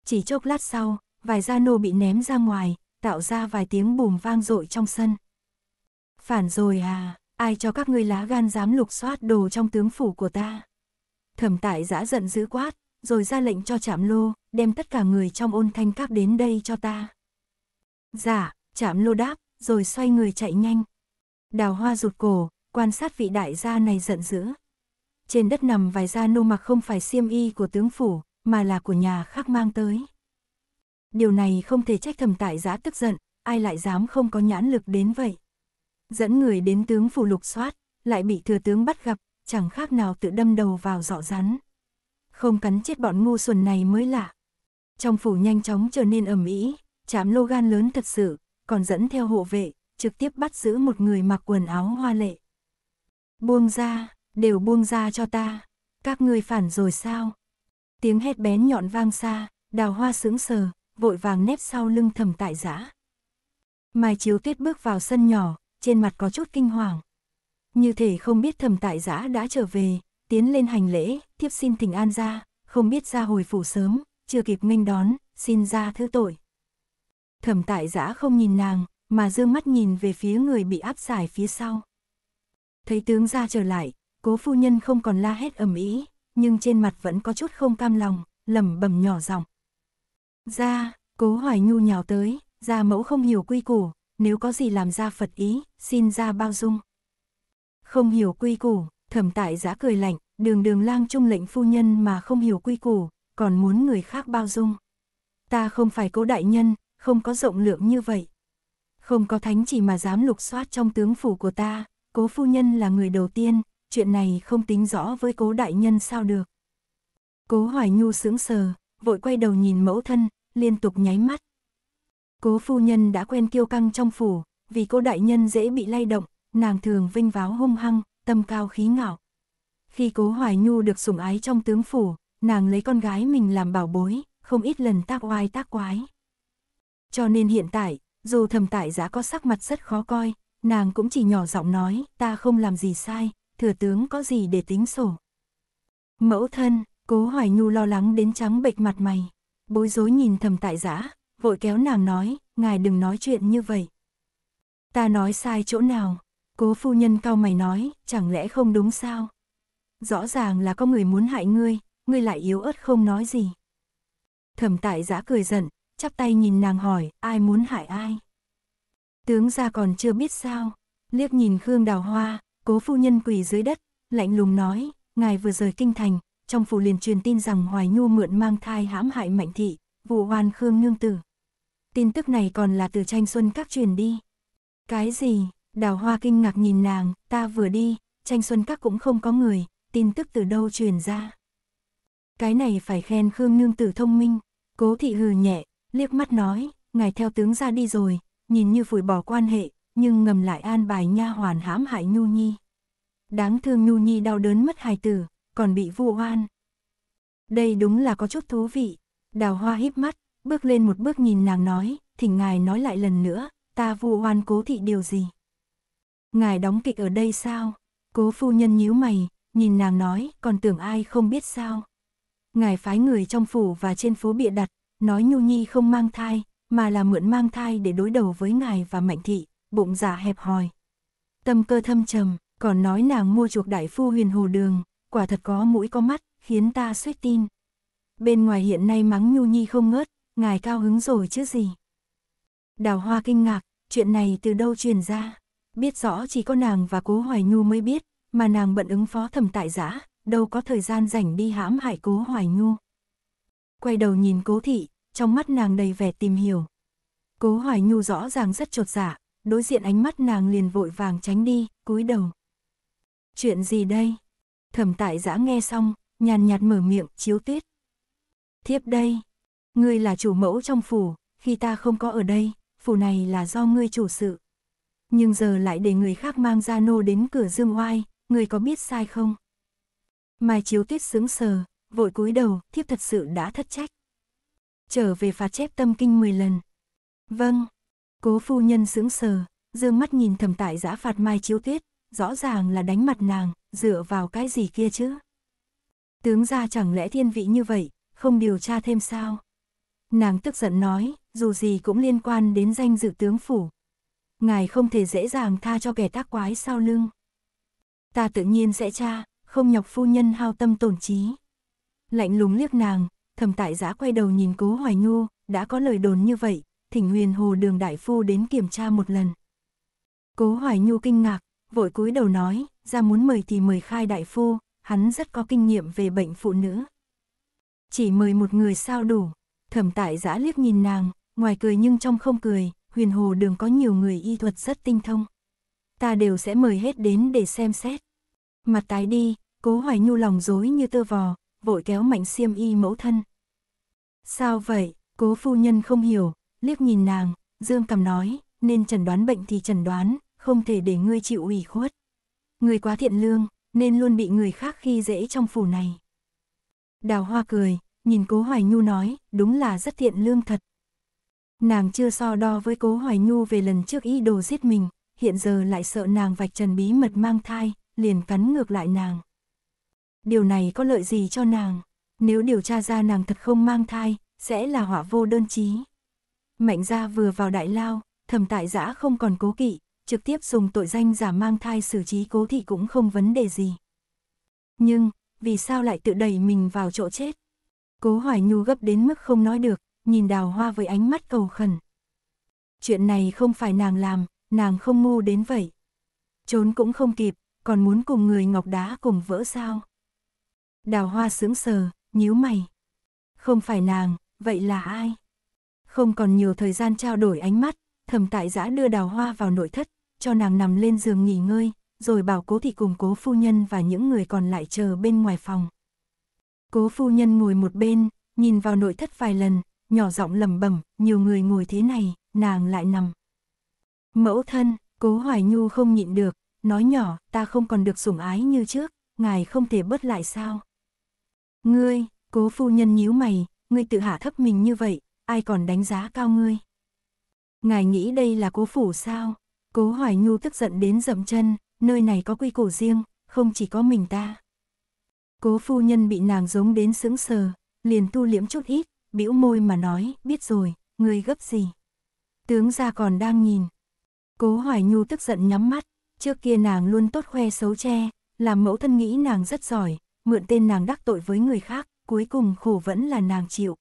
Speaker 1: Chỉ chốc lát sau, vài gia nô bị ném ra ngoài, tạo ra vài tiếng bùm vang dội trong sân. Phản rồi à, ai cho các ngươi lá gan dám lục soát đồ trong tướng phủ của ta. Thẩm tại giã giận dữ quát, rồi ra lệnh cho trạm lô, đem tất cả người trong ôn thanh các đến đây cho ta. Dạ, trạm lô đáp, rồi xoay người chạy nhanh. Đào hoa rụt cổ, quan sát vị đại gia này giận dữ, trên đất nằm vài da nô mặc không phải xiêm y của tướng phủ, mà là của nhà khác mang tới. Điều này không thể trách thầm tại giã tức giận, ai lại dám không có nhãn lực đến vậy. Dẫn người đến tướng phủ lục soát, lại bị thừa tướng bắt gặp, chẳng khác nào tự đâm đầu vào dọ rắn. Không cắn chết bọn ngu xuẩn này mới lạ. Trong phủ nhanh chóng trở nên ẩm ý, chám lô gan lớn thật sự, còn dẫn theo hộ vệ, trực tiếp bắt giữ một người mặc quần áo hoa lệ. Buông ra, đều buông ra cho ta, các ngươi phản rồi sao? Tiếng hét bén nhọn vang xa, đào hoa sững sờ, vội vàng nép sau lưng thầm tại giã. Mai chiếu tuyết bước vào sân nhỏ, trên mặt có chút kinh hoàng. Như thể không biết thầm tại giã đã trở về, tiến lên hành lễ, tiếp xin thỉnh an ra, không biết ra hồi phủ sớm, chưa kịp nghênh đón, xin ra thứ tội. Thầm tại giã không nhìn nàng, mà dương mắt nhìn về phía người bị áp giải phía sau. Thấy tướng ra trở lại, Cố phu nhân không còn la hét ầm ĩ, nhưng trên mặt vẫn có chút không cam lòng, lẩm bẩm nhỏ giọng. "Gia, Cố Hoài Nhu nhào tới, gia mẫu không hiểu quy củ, nếu có gì làm gia Phật ý, xin gia bao dung." Không hiểu quy củ, Thẩm Tại giá cười lạnh, đường đường lang trung lệnh phu nhân mà không hiểu quy củ, còn muốn người khác bao dung. Ta không phải cố đại nhân, không có rộng lượng như vậy. Không có thánh chỉ mà dám lục soát trong tướng phủ của ta, cố phu nhân là người đầu tiên, chuyện này không tính rõ với cố đại nhân sao được. Cố Hoài Nhu sững sờ, vội quay đầu nhìn mẫu thân, liên tục nháy mắt. Cố phu nhân đã quen kiêu căng trong phủ, vì cô đại nhân dễ bị lay động, nàng thường vinh váo hung hăng, tâm cao khí ngạo. Khi cố Hoài Nhu được sủng ái trong tướng phủ, nàng lấy con gái mình làm bảo bối, không ít lần tác oai tác quái. Cho nên hiện tại, dù thầm tại giá có sắc mặt rất khó coi, nàng cũng chỉ nhỏ giọng nói, ta không làm gì sai, thừa tướng có gì để tính sổ. Mẫu thân, cố hoài nhu lo lắng đến trắng bệch mặt mày, bối rối nhìn thầm tại giã, vội kéo nàng nói, ngài đừng nói chuyện như vậy. Ta nói sai chỗ nào, cố phu nhân cao mày nói, chẳng lẽ không đúng sao? Rõ ràng là có người muốn hại ngươi, ngươi lại yếu ớt không nói gì. Thẩm tại giã cười giận, chắp tay nhìn nàng hỏi, ai muốn hại ai? Tướng ra còn chưa biết sao, liếc nhìn Khương Đào Hoa, Cố phu nhân quỳ dưới đất, lạnh lùng nói, ngài vừa rời kinh thành, trong phủ liền truyền tin rằng Hoài Nhu mượn mang thai hãm hại Mạnh Thị, vụ oan Khương Nương Tử. Tin tức này còn là từ tranh xuân các truyền đi. Cái gì? Đào Hoa kinh ngạc nhìn nàng, ta vừa đi, tranh xuân các cũng không có người, tin tức từ đâu truyền ra. Cái này phải khen Khương Nương Tử thông minh, cố thị hừ nhẹ, liếc mắt nói, ngài theo tướng ra đi rồi, nhìn như phủi bỏ quan hệ, nhưng ngầm lại an bài nha hoàn hãm hại Nhu Nhi. Đáng thương Nhu Nhi đau đớn mất hài tử, còn bị vu oan. Đây đúng là có chút thú vị. Đào hoa híp mắt, bước lên một bước nhìn nàng nói, thỉnh ngài nói lại lần nữa, ta vu oan cố thị điều gì? Ngài đóng kịch ở đây sao? Cố phu nhân nhíu mày, nhìn nàng nói, còn tưởng ai không biết sao? Ngài phái người trong phủ và trên phố bịa đặt, nói Nhu Nhi không mang thai, mà là mượn mang thai để đối đầu với ngài và Mạnh Thị bụng dạ hẹp hòi. Tâm cơ thâm trầm, còn nói nàng mua chuộc đại phu huyền hồ đường, quả thật có mũi có mắt, khiến ta suýt tin. Bên ngoài hiện nay mắng nhu nhi không ngớt, ngài cao hứng rồi chứ gì. Đào hoa kinh ngạc, chuyện này từ đâu truyền ra. Biết rõ chỉ có nàng và cố hoài nhu mới biết, mà nàng bận ứng phó thầm tại giã, đâu có thời gian rảnh đi hãm hại cố hoài nhu. Quay đầu nhìn cố thị, trong mắt nàng đầy vẻ tìm hiểu. Cố hoài nhu rõ ràng rất trột dạ, đối diện ánh mắt nàng liền vội vàng tránh đi, cúi đầu. Chuyện gì đây? Thẩm tại giã nghe xong, nhàn nhạt mở miệng, chiếu tuyết. Thiếp đây, ngươi là chủ mẫu trong phủ, khi ta không có ở đây, phủ này là do ngươi chủ sự. Nhưng giờ lại để người khác mang gia nô đến cửa dương oai, ngươi có biết sai không? Mai chiếu tuyết sướng sờ, vội cúi đầu, thiếp thật sự đã thất trách. Trở về phạt chép tâm kinh 10 lần. Vâng. Cố phu nhân sững sờ, dương mắt nhìn thầm tại giã phạt mai chiếu tuyết, rõ ràng là đánh mặt nàng, dựa vào cái gì kia chứ. Tướng ra chẳng lẽ thiên vị như vậy, không điều tra thêm sao? Nàng tức giận nói, dù gì cũng liên quan đến danh dự tướng phủ. Ngài không thể dễ dàng tha cho kẻ tác quái sau lưng. Ta tự nhiên sẽ tra, không nhọc phu nhân hao tâm tổn trí. Lạnh lùng liếc nàng, thầm tại giã quay đầu nhìn cố hoài nhu, đã có lời đồn như vậy, thỉnh huyền hồ đường đại phu đến kiểm tra một lần. Cố Hoài Nhu kinh ngạc, vội cúi đầu nói, ra muốn mời thì mời khai đại phu, hắn rất có kinh nghiệm về bệnh phụ nữ. Chỉ mời một người sao đủ, thẩm tại giã liếc nhìn nàng, ngoài cười nhưng trong không cười, huyền hồ đường có nhiều người y thuật rất tinh thông. Ta đều sẽ mời hết đến để xem xét. Mặt tái đi, cố hoài nhu lòng dối như tơ vò, vội kéo mạnh xiêm y mẫu thân. Sao vậy, cố phu nhân không hiểu, liếc nhìn nàng, dương cầm nói, nên chẩn đoán bệnh thì chẩn đoán, không thể để ngươi chịu ủy khuất. Ngươi quá thiện lương, nên luôn bị người khác khi dễ trong phủ này. Đào hoa cười, nhìn cố Hoài Nhu nói, đúng là rất thiện lương thật. Nàng chưa so đo với cố Hoài Nhu về lần trước ý đồ giết mình, hiện giờ lại sợ nàng vạch trần bí mật mang thai, liền cắn ngược lại nàng. Điều này có lợi gì cho nàng? Nếu điều tra ra nàng thật không mang thai, sẽ là họa vô đơn chí. Mạnh gia vừa vào đại lao, thẩm tại giã không còn cố kỵ, trực tiếp dùng tội danh giả mang thai xử trí cố thị cũng không vấn đề gì. Nhưng, vì sao lại tự đẩy mình vào chỗ chết? Cố Hoài Nhu gấp đến mức không nói được, nhìn đào hoa với ánh mắt cầu khẩn. Chuyện này không phải nàng làm, nàng không ngu đến vậy. Trốn cũng không kịp, còn muốn cùng người ngọc đá cùng vỡ sao. Đào hoa sững sờ, nhíu mày. Không phải nàng, vậy là ai? Không còn nhiều thời gian trao đổi ánh mắt, thầm tại giã đưa đào hoa vào nội thất, cho nàng nằm lên giường nghỉ ngơi, rồi bảo cố thị cùng cố phu nhân và những người còn lại chờ bên ngoài phòng. Cố phu nhân ngồi một bên, nhìn vào nội thất vài lần, nhỏ giọng lẩm bẩm nhiều người ngồi thế này, nàng lại nằm. Mẫu thân, cố hoài nhu không nhịn được, nói nhỏ, ta không còn được sủng ái như trước, ngài không thể bớt lại sao. Ngươi, cố phu nhân nhíu mày, ngươi tự hạ thấp mình như vậy, ai còn đánh giá cao ngươi. Ngài nghĩ đây là cố phủ sao? Cố Hoài Nhu tức giận đến dậm chân, nơi này có quy củ riêng, không chỉ có mình ta. Cố phu nhân bị nàng giống đến sững sờ, liền tu liễm chút ít, bĩu môi mà nói, biết rồi, ngươi gấp gì. Tướng gia còn đang nhìn. Cố Hoài Nhu tức giận nhắm mắt, trước kia nàng luôn tốt khoe xấu che, làm mẫu thân nghĩ nàng rất giỏi, mượn tên nàng đắc tội với người khác, cuối cùng khổ vẫn là nàng chịu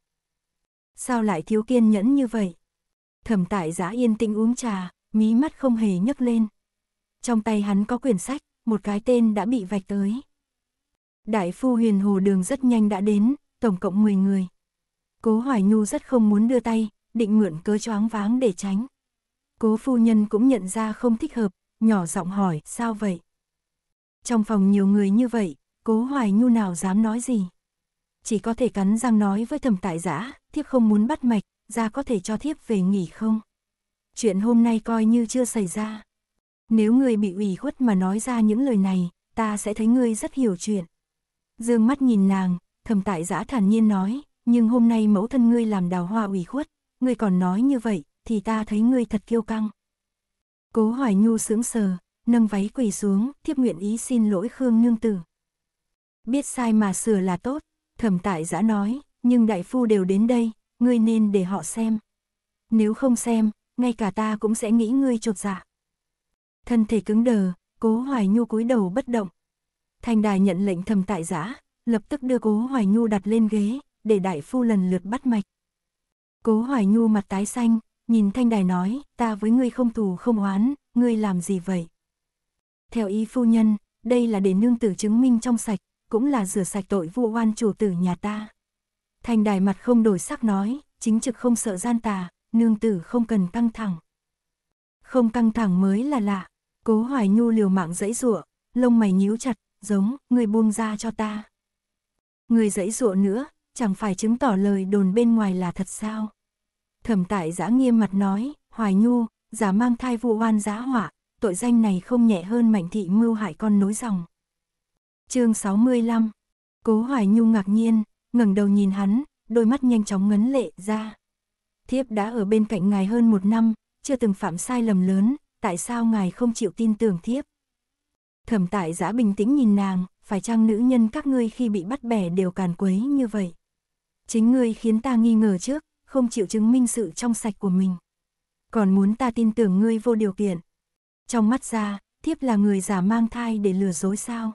Speaker 1: sao lại thiếu kiên nhẫn như vậy? Thẩm tại giã yên tĩnh uống trà, mí mắt không hề nhấc lên. Trong tay hắn có quyển sách, một cái tên đã bị vạch tới. Đại phu huyền hồ đường rất nhanh đã đến, tổng cộng 10 người. Cố Hoài Nhu rất không muốn đưa tay, định mượn cớ choáng váng để tránh. Cố phu nhân cũng nhận ra không thích hợp, nhỏ giọng hỏi, sao vậy? Trong phòng nhiều người như vậy, cố Hoài Nhu nào dám nói gì? chỉ có thể cắn răng nói với thẩm tại giã, thiếp không muốn bắt mạch, ra có thể cho thiếp về nghỉ không? Chuyện hôm nay coi như chưa xảy ra. Nếu người bị ủy khuất mà nói ra những lời này, ta sẽ thấy ngươi rất hiểu chuyện. Dương mắt nhìn nàng, thẩm tại giã thản nhiên nói, nhưng hôm nay mẫu thân ngươi làm đào hoa ủy khuất, ngươi còn nói như vậy, thì ta thấy ngươi thật kiêu căng. Cố hỏi nhu sướng sờ, nâng váy quỳ xuống, thiếp nguyện ý xin lỗi Khương Nương Tử. Biết sai mà sửa là tốt, Thẩm tại giã nói, nhưng đại phu đều đến đây, ngươi nên để họ xem. Nếu không xem, ngay cả ta cũng sẽ nghĩ ngươi trột dạ. Thân thể cứng đờ, cố hoài nhu cúi đầu bất động. Thành đài nhận lệnh thầm tại giã, lập tức đưa cố hoài nhu đặt lên ghế, để đại phu lần lượt bắt mạch. Cố hoài nhu mặt tái xanh, nhìn thanh đài nói, ta với ngươi không thù không oán, ngươi làm gì vậy? Theo ý phu nhân, đây là để nương tử chứng minh trong sạch, cũng là rửa sạch tội vu oan chủ tử nhà ta. Thành đài mặt không đổi sắc nói, chính trực không sợ gian tà, nương tử không cần căng thẳng. Không căng thẳng mới là lạ, cố hoài nhu liều mạng dãy rụa, lông mày nhíu chặt, giống, người buông ra cho ta. Người dãy rụa nữa, chẳng phải chứng tỏ lời đồn bên ngoài là thật sao. Thẩm tại giã nghiêm mặt nói, hoài nhu, giả mang thai vụ oan giá họa, tội danh này không nhẹ hơn mạnh thị mưu hại con nối dòng. Chương 65. Cố Hoài Nhu ngạc nhiên, ngẩng đầu nhìn hắn, đôi mắt nhanh chóng ngấn lệ ra. Thiếp đã ở bên cạnh ngài hơn một năm, chưa từng phạm sai lầm lớn, tại sao ngài không chịu tin tưởng thiếp? Thẩm tại giã bình tĩnh nhìn nàng, phải chăng nữ nhân các ngươi khi bị bắt bẻ đều càn quấy như vậy? Chính ngươi khiến ta nghi ngờ trước, không chịu chứng minh sự trong sạch của mình. Còn muốn ta tin tưởng ngươi vô điều kiện. Trong mắt ra, thiếp là người giả mang thai để lừa dối sao?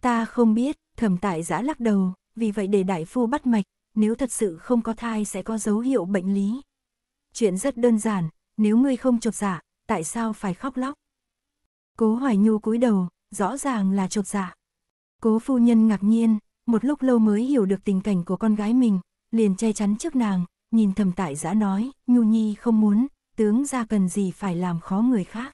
Speaker 1: Ta không biết, thẩm tại giã lắc đầu, vì vậy để đại phu bắt mạch, nếu thật sự không có thai sẽ có dấu hiệu bệnh lý. Chuyện rất đơn giản, nếu ngươi không chột dạ, tại sao phải khóc lóc? Cố Hoài Nhu cúi đầu, rõ ràng là chột dạ. Cố phu nhân ngạc nhiên, một lúc lâu mới hiểu được tình cảnh của con gái mình, liền che chắn trước nàng, nhìn thầm tại giã nói, Nhu Nhi không muốn, tướng ra cần gì phải làm khó người khác.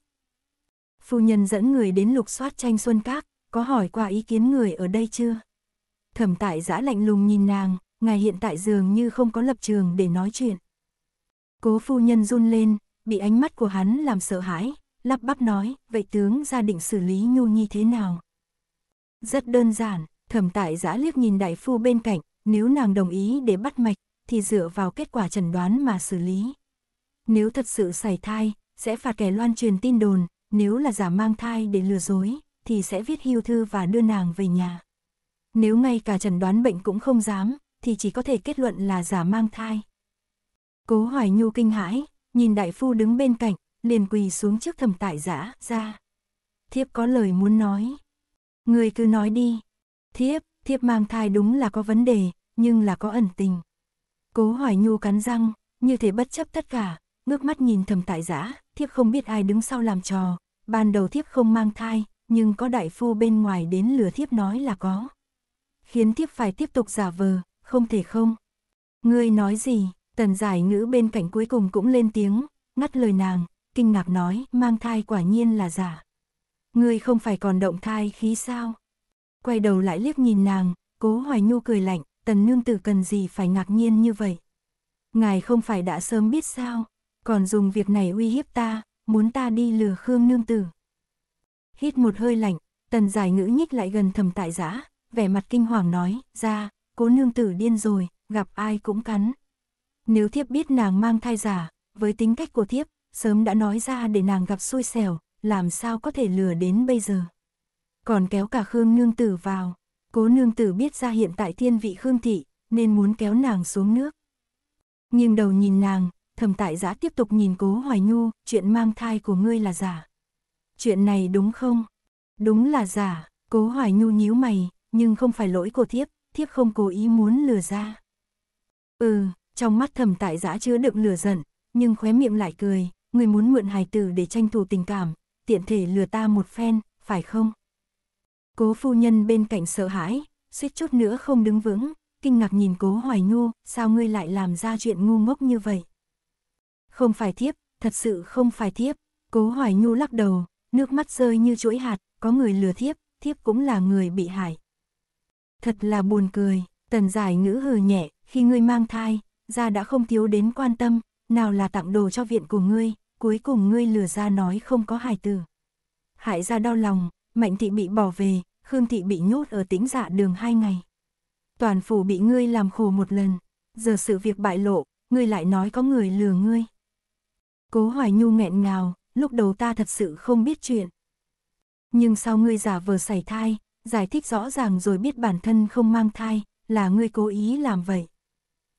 Speaker 1: Phu nhân dẫn người đến lục soát tranh xuân các, có hỏi qua ý kiến người ở đây chưa? Thẩm tại giã lạnh lùng nhìn nàng, ngài hiện tại dường như không có lập trường để nói chuyện. Cố phu nhân run lên, bị ánh mắt của hắn làm sợ hãi, lắp bắp nói, vậy tướng gia định xử lý nhu nhi thế nào? Rất đơn giản, thẩm tại giã liếc nhìn đại phu bên cạnh, nếu nàng đồng ý để bắt mạch, thì dựa vào kết quả chẩn đoán mà xử lý. Nếu thật sự xảy thai, sẽ phạt kẻ loan truyền tin đồn, nếu là giả mang thai để lừa dối, thì sẽ viết hưu thư và đưa nàng về nhà. Nếu ngay cả trần đoán bệnh cũng không dám, thì chỉ có thể kết luận là giả mang thai. Cố Hoài Nhu kinh hãi, nhìn đại phu đứng bên cạnh, liền quỳ xuống trước thẩm tại giả, ra. Thiếp có lời muốn nói. Người cứ nói đi. Thiếp, thiếp mang thai đúng là có vấn đề, nhưng là có ẩn tình. Cố Hoài Nhu cắn răng, như thể bất chấp tất cả, ngước mắt nhìn thầm tại giả. thiếp không biết ai đứng sau làm trò, ban đầu thiếp không mang thai, nhưng có đại phu bên ngoài đến lừa thiếp nói là có. Khiến thiếp phải tiếp tục giả vờ, không thể không. Ngươi nói gì, tần giải ngữ bên cạnh cuối cùng cũng lên tiếng, ngắt lời nàng, kinh ngạc nói, mang thai quả nhiên là giả. Ngươi không phải còn động thai khí sao? Quay đầu lại liếc nhìn nàng, cố hoài nhu cười lạnh, tần nương tử cần gì phải ngạc nhiên như vậy? Ngài không phải đã sớm biết sao, còn dùng việc này uy hiếp ta, muốn ta đi lừa Khương nương tử hít một hơi lạnh, tần giải ngữ nhích lại gần thầm tại giã, vẻ mặt kinh hoàng nói, ra, cố nương tử điên rồi, gặp ai cũng cắn. Nếu thiếp biết nàng mang thai giả, với tính cách của thiếp, sớm đã nói ra để nàng gặp xui xẻo, làm sao có thể lừa đến bây giờ. Còn kéo cả Khương nương tử vào, cố nương tử biết ra hiện tại thiên vị Khương thị, nên muốn kéo nàng xuống nước. Nhưng đầu nhìn nàng, thầm tại giã tiếp tục nhìn cố Hoài Nhu, chuyện mang thai của ngươi là giả, chuyện này đúng không? Đúng là giả, cố hoài nhu nhíu mày, nhưng không phải lỗi của thiếp, thiếp không cố ý muốn lừa ra. Ừ, trong mắt thầm tại giã chứa đựng lửa giận, nhưng khóe miệng lại cười, người muốn mượn hài tử để tranh thủ tình cảm, tiện thể lừa ta một phen, phải không? Cố phu nhân bên cạnh sợ hãi, suýt chút nữa không đứng vững, kinh ngạc nhìn cố hoài nhu, sao ngươi lại làm ra chuyện ngu ngốc như vậy? Không phải thiếp, thật sự không phải thiếp, cố hoài nhu lắc đầu, nước mắt rơi như chuỗi hạt, có người lừa thiếp, thiếp cũng là người bị hại. Thật là buồn cười, tần giải ngữ hừ nhẹ, khi ngươi mang thai, ra đã không thiếu đến quan tâm, nào là tặng đồ cho viện của ngươi, cuối cùng ngươi lừa ra nói không có hài tử. Hại ra đau lòng, mạnh thị bị bỏ về, khương thị bị nhốt ở tĩnh dạ đường hai ngày. Toàn phủ bị ngươi làm khổ một lần, giờ sự việc bại lộ, ngươi lại nói có người lừa ngươi. Cố Hoài Nhu nghẹn ngào, lúc đầu ta thật sự không biết chuyện. Nhưng sau ngươi giả vờ sảy thai, giải thích rõ ràng rồi biết bản thân không mang thai, là ngươi cố ý làm vậy.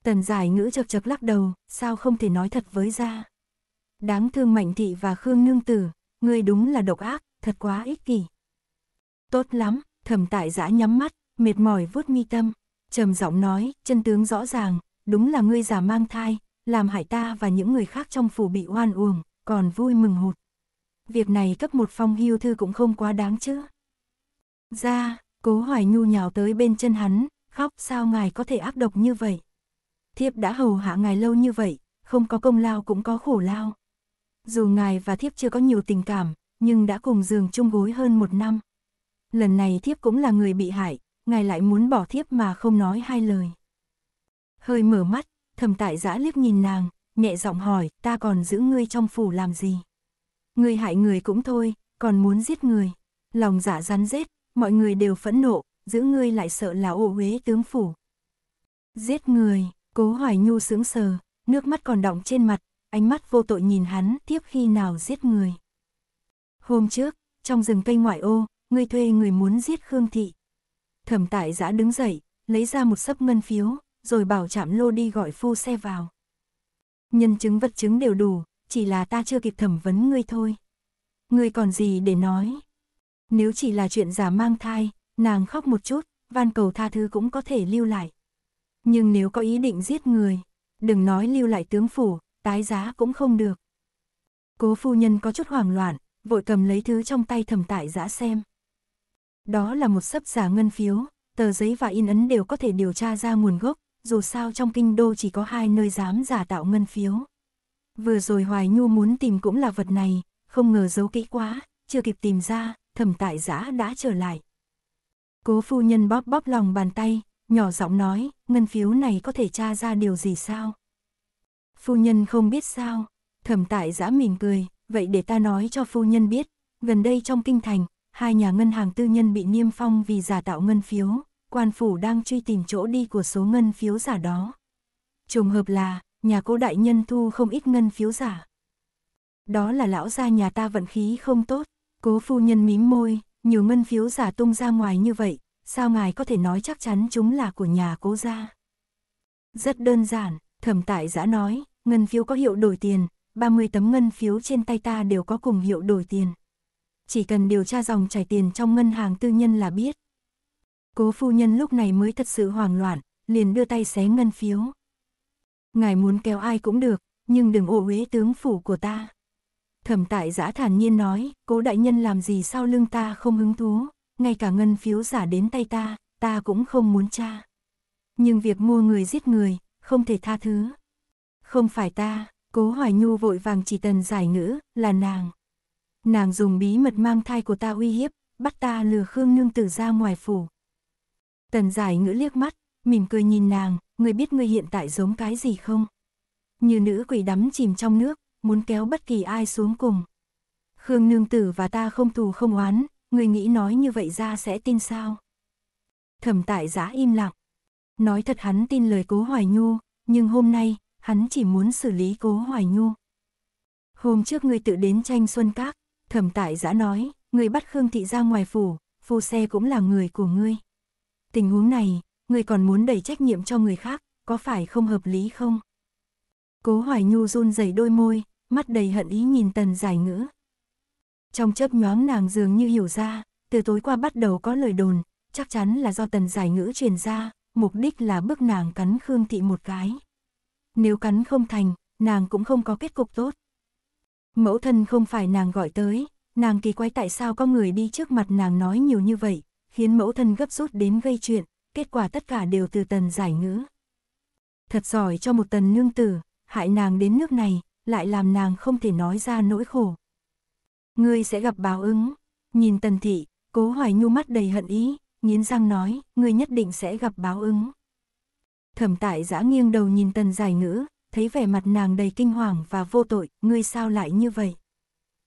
Speaker 1: Tần giải ngữ chập chập lắc đầu, sao không thể nói thật với ra. Đáng thương Mạnh Thị và Khương Nương Tử, ngươi đúng là độc ác, thật quá ích kỷ. Tốt lắm, thẩm tại giã nhắm mắt, mệt mỏi vuốt mi tâm, trầm giọng nói, chân tướng rõ ràng, đúng là ngươi giả mang thai, làm hại ta và những người khác trong phủ bị oan uổng, còn vui mừng hụt. Việc này cấp một phong hưu thư cũng không quá đáng chứ. Ra, cố hoài nhu nhào tới bên chân hắn, khóc sao ngài có thể áp độc như vậy. Thiếp đã hầu hạ ngài lâu như vậy, không có công lao cũng có khổ lao. Dù ngài và thiếp chưa có nhiều tình cảm, nhưng đã cùng giường chung gối hơn một năm. Lần này thiếp cũng là người bị hại, ngài lại muốn bỏ thiếp mà không nói hai lời. Hơi mở mắt, thầm tại giã liếc nhìn nàng, nhẹ giọng hỏi, ta còn giữ ngươi trong phủ làm gì? Ngươi hại người cũng thôi, còn muốn giết người. Lòng dạ rắn rết, mọi người đều phẫn nộ, giữ ngươi lại sợ là ổ uế tướng phủ. Giết người, cố hoài nhu sướng sờ, nước mắt còn đọng trên mặt, ánh mắt vô tội nhìn hắn tiếp khi nào giết người. Hôm trước, trong rừng cây ngoại ô, ngươi thuê người muốn giết Khương Thị. Thẩm tại giã đứng dậy, lấy ra một sấp ngân phiếu, rồi bảo chạm lô đi gọi phu xe vào. Nhân chứng vật chứng đều đủ, chỉ là ta chưa kịp thẩm vấn ngươi thôi. Ngươi còn gì để nói? Nếu chỉ là chuyện giả mang thai, nàng khóc một chút, van cầu tha thứ cũng có thể lưu lại. Nhưng nếu có ý định giết người, đừng nói lưu lại tướng phủ, tái giá cũng không được. Cố phu nhân có chút hoảng loạn, vội cầm lấy thứ trong tay thẩm tại giã xem. Đó là một sấp giả ngân phiếu, tờ giấy và in ấn đều có thể điều tra ra nguồn gốc, dù sao trong kinh đô chỉ có hai nơi dám giả tạo ngân phiếu. Vừa rồi Hoài Nhu muốn tìm cũng là vật này, không ngờ giấu kỹ quá, chưa kịp tìm ra, thẩm tại giã đã trở lại. Cố phu nhân bóp bóp lòng bàn tay, nhỏ giọng nói, ngân phiếu này có thể tra ra điều gì sao? Phu nhân không biết sao, thẩm tại giã mỉm cười, vậy để ta nói cho phu nhân biết, gần đây trong kinh thành, hai nhà ngân hàng tư nhân bị niêm phong vì giả tạo ngân phiếu, quan phủ đang truy tìm chỗ đi của số ngân phiếu giả đó. Trùng hợp là, nhà cố đại nhân thu không ít ngân phiếu giả. Đó là lão gia nhà ta vận khí không tốt, cố phu nhân mím môi, nhiều ngân phiếu giả tung ra ngoài như vậy, sao ngài có thể nói chắc chắn chúng là của nhà cố gia? Rất đơn giản, thẩm tại giã nói, ngân phiếu có hiệu đổi tiền, 30 tấm ngân phiếu trên tay ta đều có cùng hiệu đổi tiền. Chỉ cần điều tra dòng chảy tiền trong ngân hàng tư nhân là biết. Cố phu nhân lúc này mới thật sự hoảng loạn, liền đưa tay xé ngân phiếu. Ngài muốn kéo ai cũng được, nhưng đừng ô uế tướng phủ của ta. Thẩm tại giã thản nhiên nói, cố đại nhân làm gì sau lưng ta không hứng thú, ngay cả ngân phiếu giả đến tay ta, ta cũng không muốn tra. Nhưng việc mua người giết người, không thể tha thứ. Không phải ta, cố hoài nhu vội vàng chỉ tần giải ngữ, là nàng. Nàng dùng bí mật mang thai của ta uy hiếp, bắt ta lừa Khương Nương Tử ra ngoài phủ, Tần giải ngữ liếc mắt, mỉm cười nhìn nàng, người biết ngươi hiện tại giống cái gì không? Như nữ quỷ đắm chìm trong nước, muốn kéo bất kỳ ai xuống cùng. Khương nương tử và ta không thù không oán, ngươi nghĩ nói như vậy ra sẽ tin sao? Thẩm tại giã im lặng. Nói thật hắn tin lời cố Hoài Nhu, nhưng hôm nay, hắn chỉ muốn xử lý cố Hoài Nhu. Hôm trước ngươi tự đến tranh Xuân Các, thẩm tại giã nói, ngươi bắt Khương Thị ra ngoài phủ, phu xe cũng là người của ngươi. Tình huống này, người còn muốn đẩy trách nhiệm cho người khác, có phải không hợp lý không? Cố Hoài Nhu run rẩy đôi môi, mắt đầy hận ý nhìn tần giải ngữ. Trong chớp nhoáng nàng dường như hiểu ra, từ tối qua bắt đầu có lời đồn, chắc chắn là do tần giải ngữ truyền ra, mục đích là bức nàng cắn Khương Thị một cái. Nếu cắn không thành, nàng cũng không có kết cục tốt. Mẫu thân không phải nàng gọi tới, nàng kỳ quay tại sao có người đi trước mặt nàng nói nhiều như vậy, khiến mẫu thân gấp rút đến gây chuyện, kết quả tất cả đều từ tần giải ngữ. Thật giỏi cho một tần nương tử, hại nàng đến nước này, lại làm nàng không thể nói ra nỗi khổ. Ngươi sẽ gặp báo ứng, nhìn tần thị, cố hoài nhu mắt đầy hận ý, nghiến răng nói, ngươi nhất định sẽ gặp báo ứng. Thẩm tại giã nghiêng đầu nhìn tần giải ngữ, thấy vẻ mặt nàng đầy kinh hoàng và vô tội, ngươi sao lại như vậy?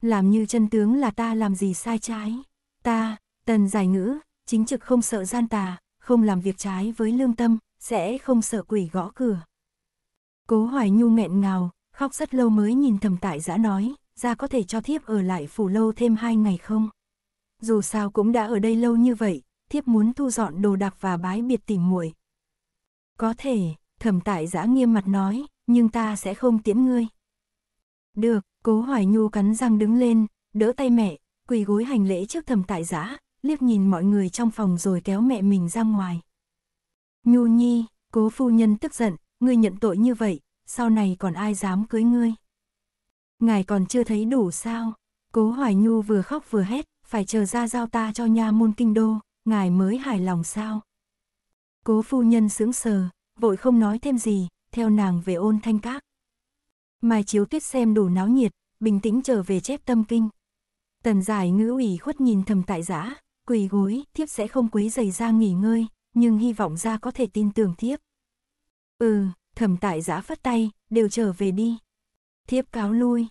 Speaker 1: Làm như chân tướng là ta làm gì sai trái? Ta, tần giải ngữ, chính trực không sợ gian tà, không làm việc trái với lương tâm, sẽ không sợ quỷ gõ cửa. Cố Hoài Nhu nghẹn ngào, khóc rất lâu mới nhìn thầm tại giã nói, ra có thể cho thiếp ở lại phủ lâu thêm hai ngày không? Dù sao cũng đã ở đây lâu như vậy, thiếp muốn thu dọn đồ đạc và bái biệt tìm muội. Có thể, thẩm tại giã nghiêm mặt nói, nhưng ta sẽ không tiễn ngươi. Được, cố hoài nhu cắn răng đứng lên, đỡ tay mẹ, quỳ gối hành lễ trước thẩm tại giã, liếc nhìn mọi người trong phòng rồi kéo mẹ mình ra ngoài. Nhu nhi, cố phu nhân tức giận, ngươi nhận tội như vậy, sau này còn ai dám cưới ngươi? Ngài còn chưa thấy đủ sao? Cố Hoài Nhu vừa khóc vừa hét, phải chờ ra giao ta cho nha môn kinh đô, ngài mới hài lòng sao? Cố phu nhân sững sờ, vội không nói thêm gì, theo nàng về ôn thanh các. Mai chiếu tuyết xem đủ náo nhiệt, bình tĩnh trở về chép tâm kinh. Tần giải ngữ ủy khuất nhìn thầm tại giã, quỳ gối, thiếp sẽ không quấy giày ra nghỉ ngơi, nhưng hy vọng ra có thể tin tưởng thiếp. Ừ, thẩm tại giã phất tay, đều trở về đi. Thiếp cáo lui.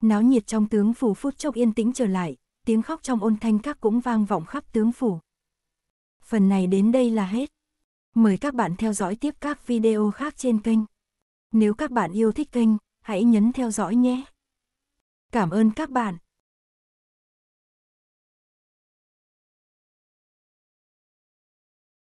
Speaker 1: Náo nhiệt trong tướng phủ phút chốc yên tĩnh trở lại, tiếng khóc trong ôn thanh các cũng vang vọng khắp tướng phủ. Phần này đến đây là hết. Mời các bạn theo dõi tiếp các video khác trên kênh. Nếu các bạn yêu thích kênh, hãy nhấn theo dõi nhé. Cảm ơn các bạn.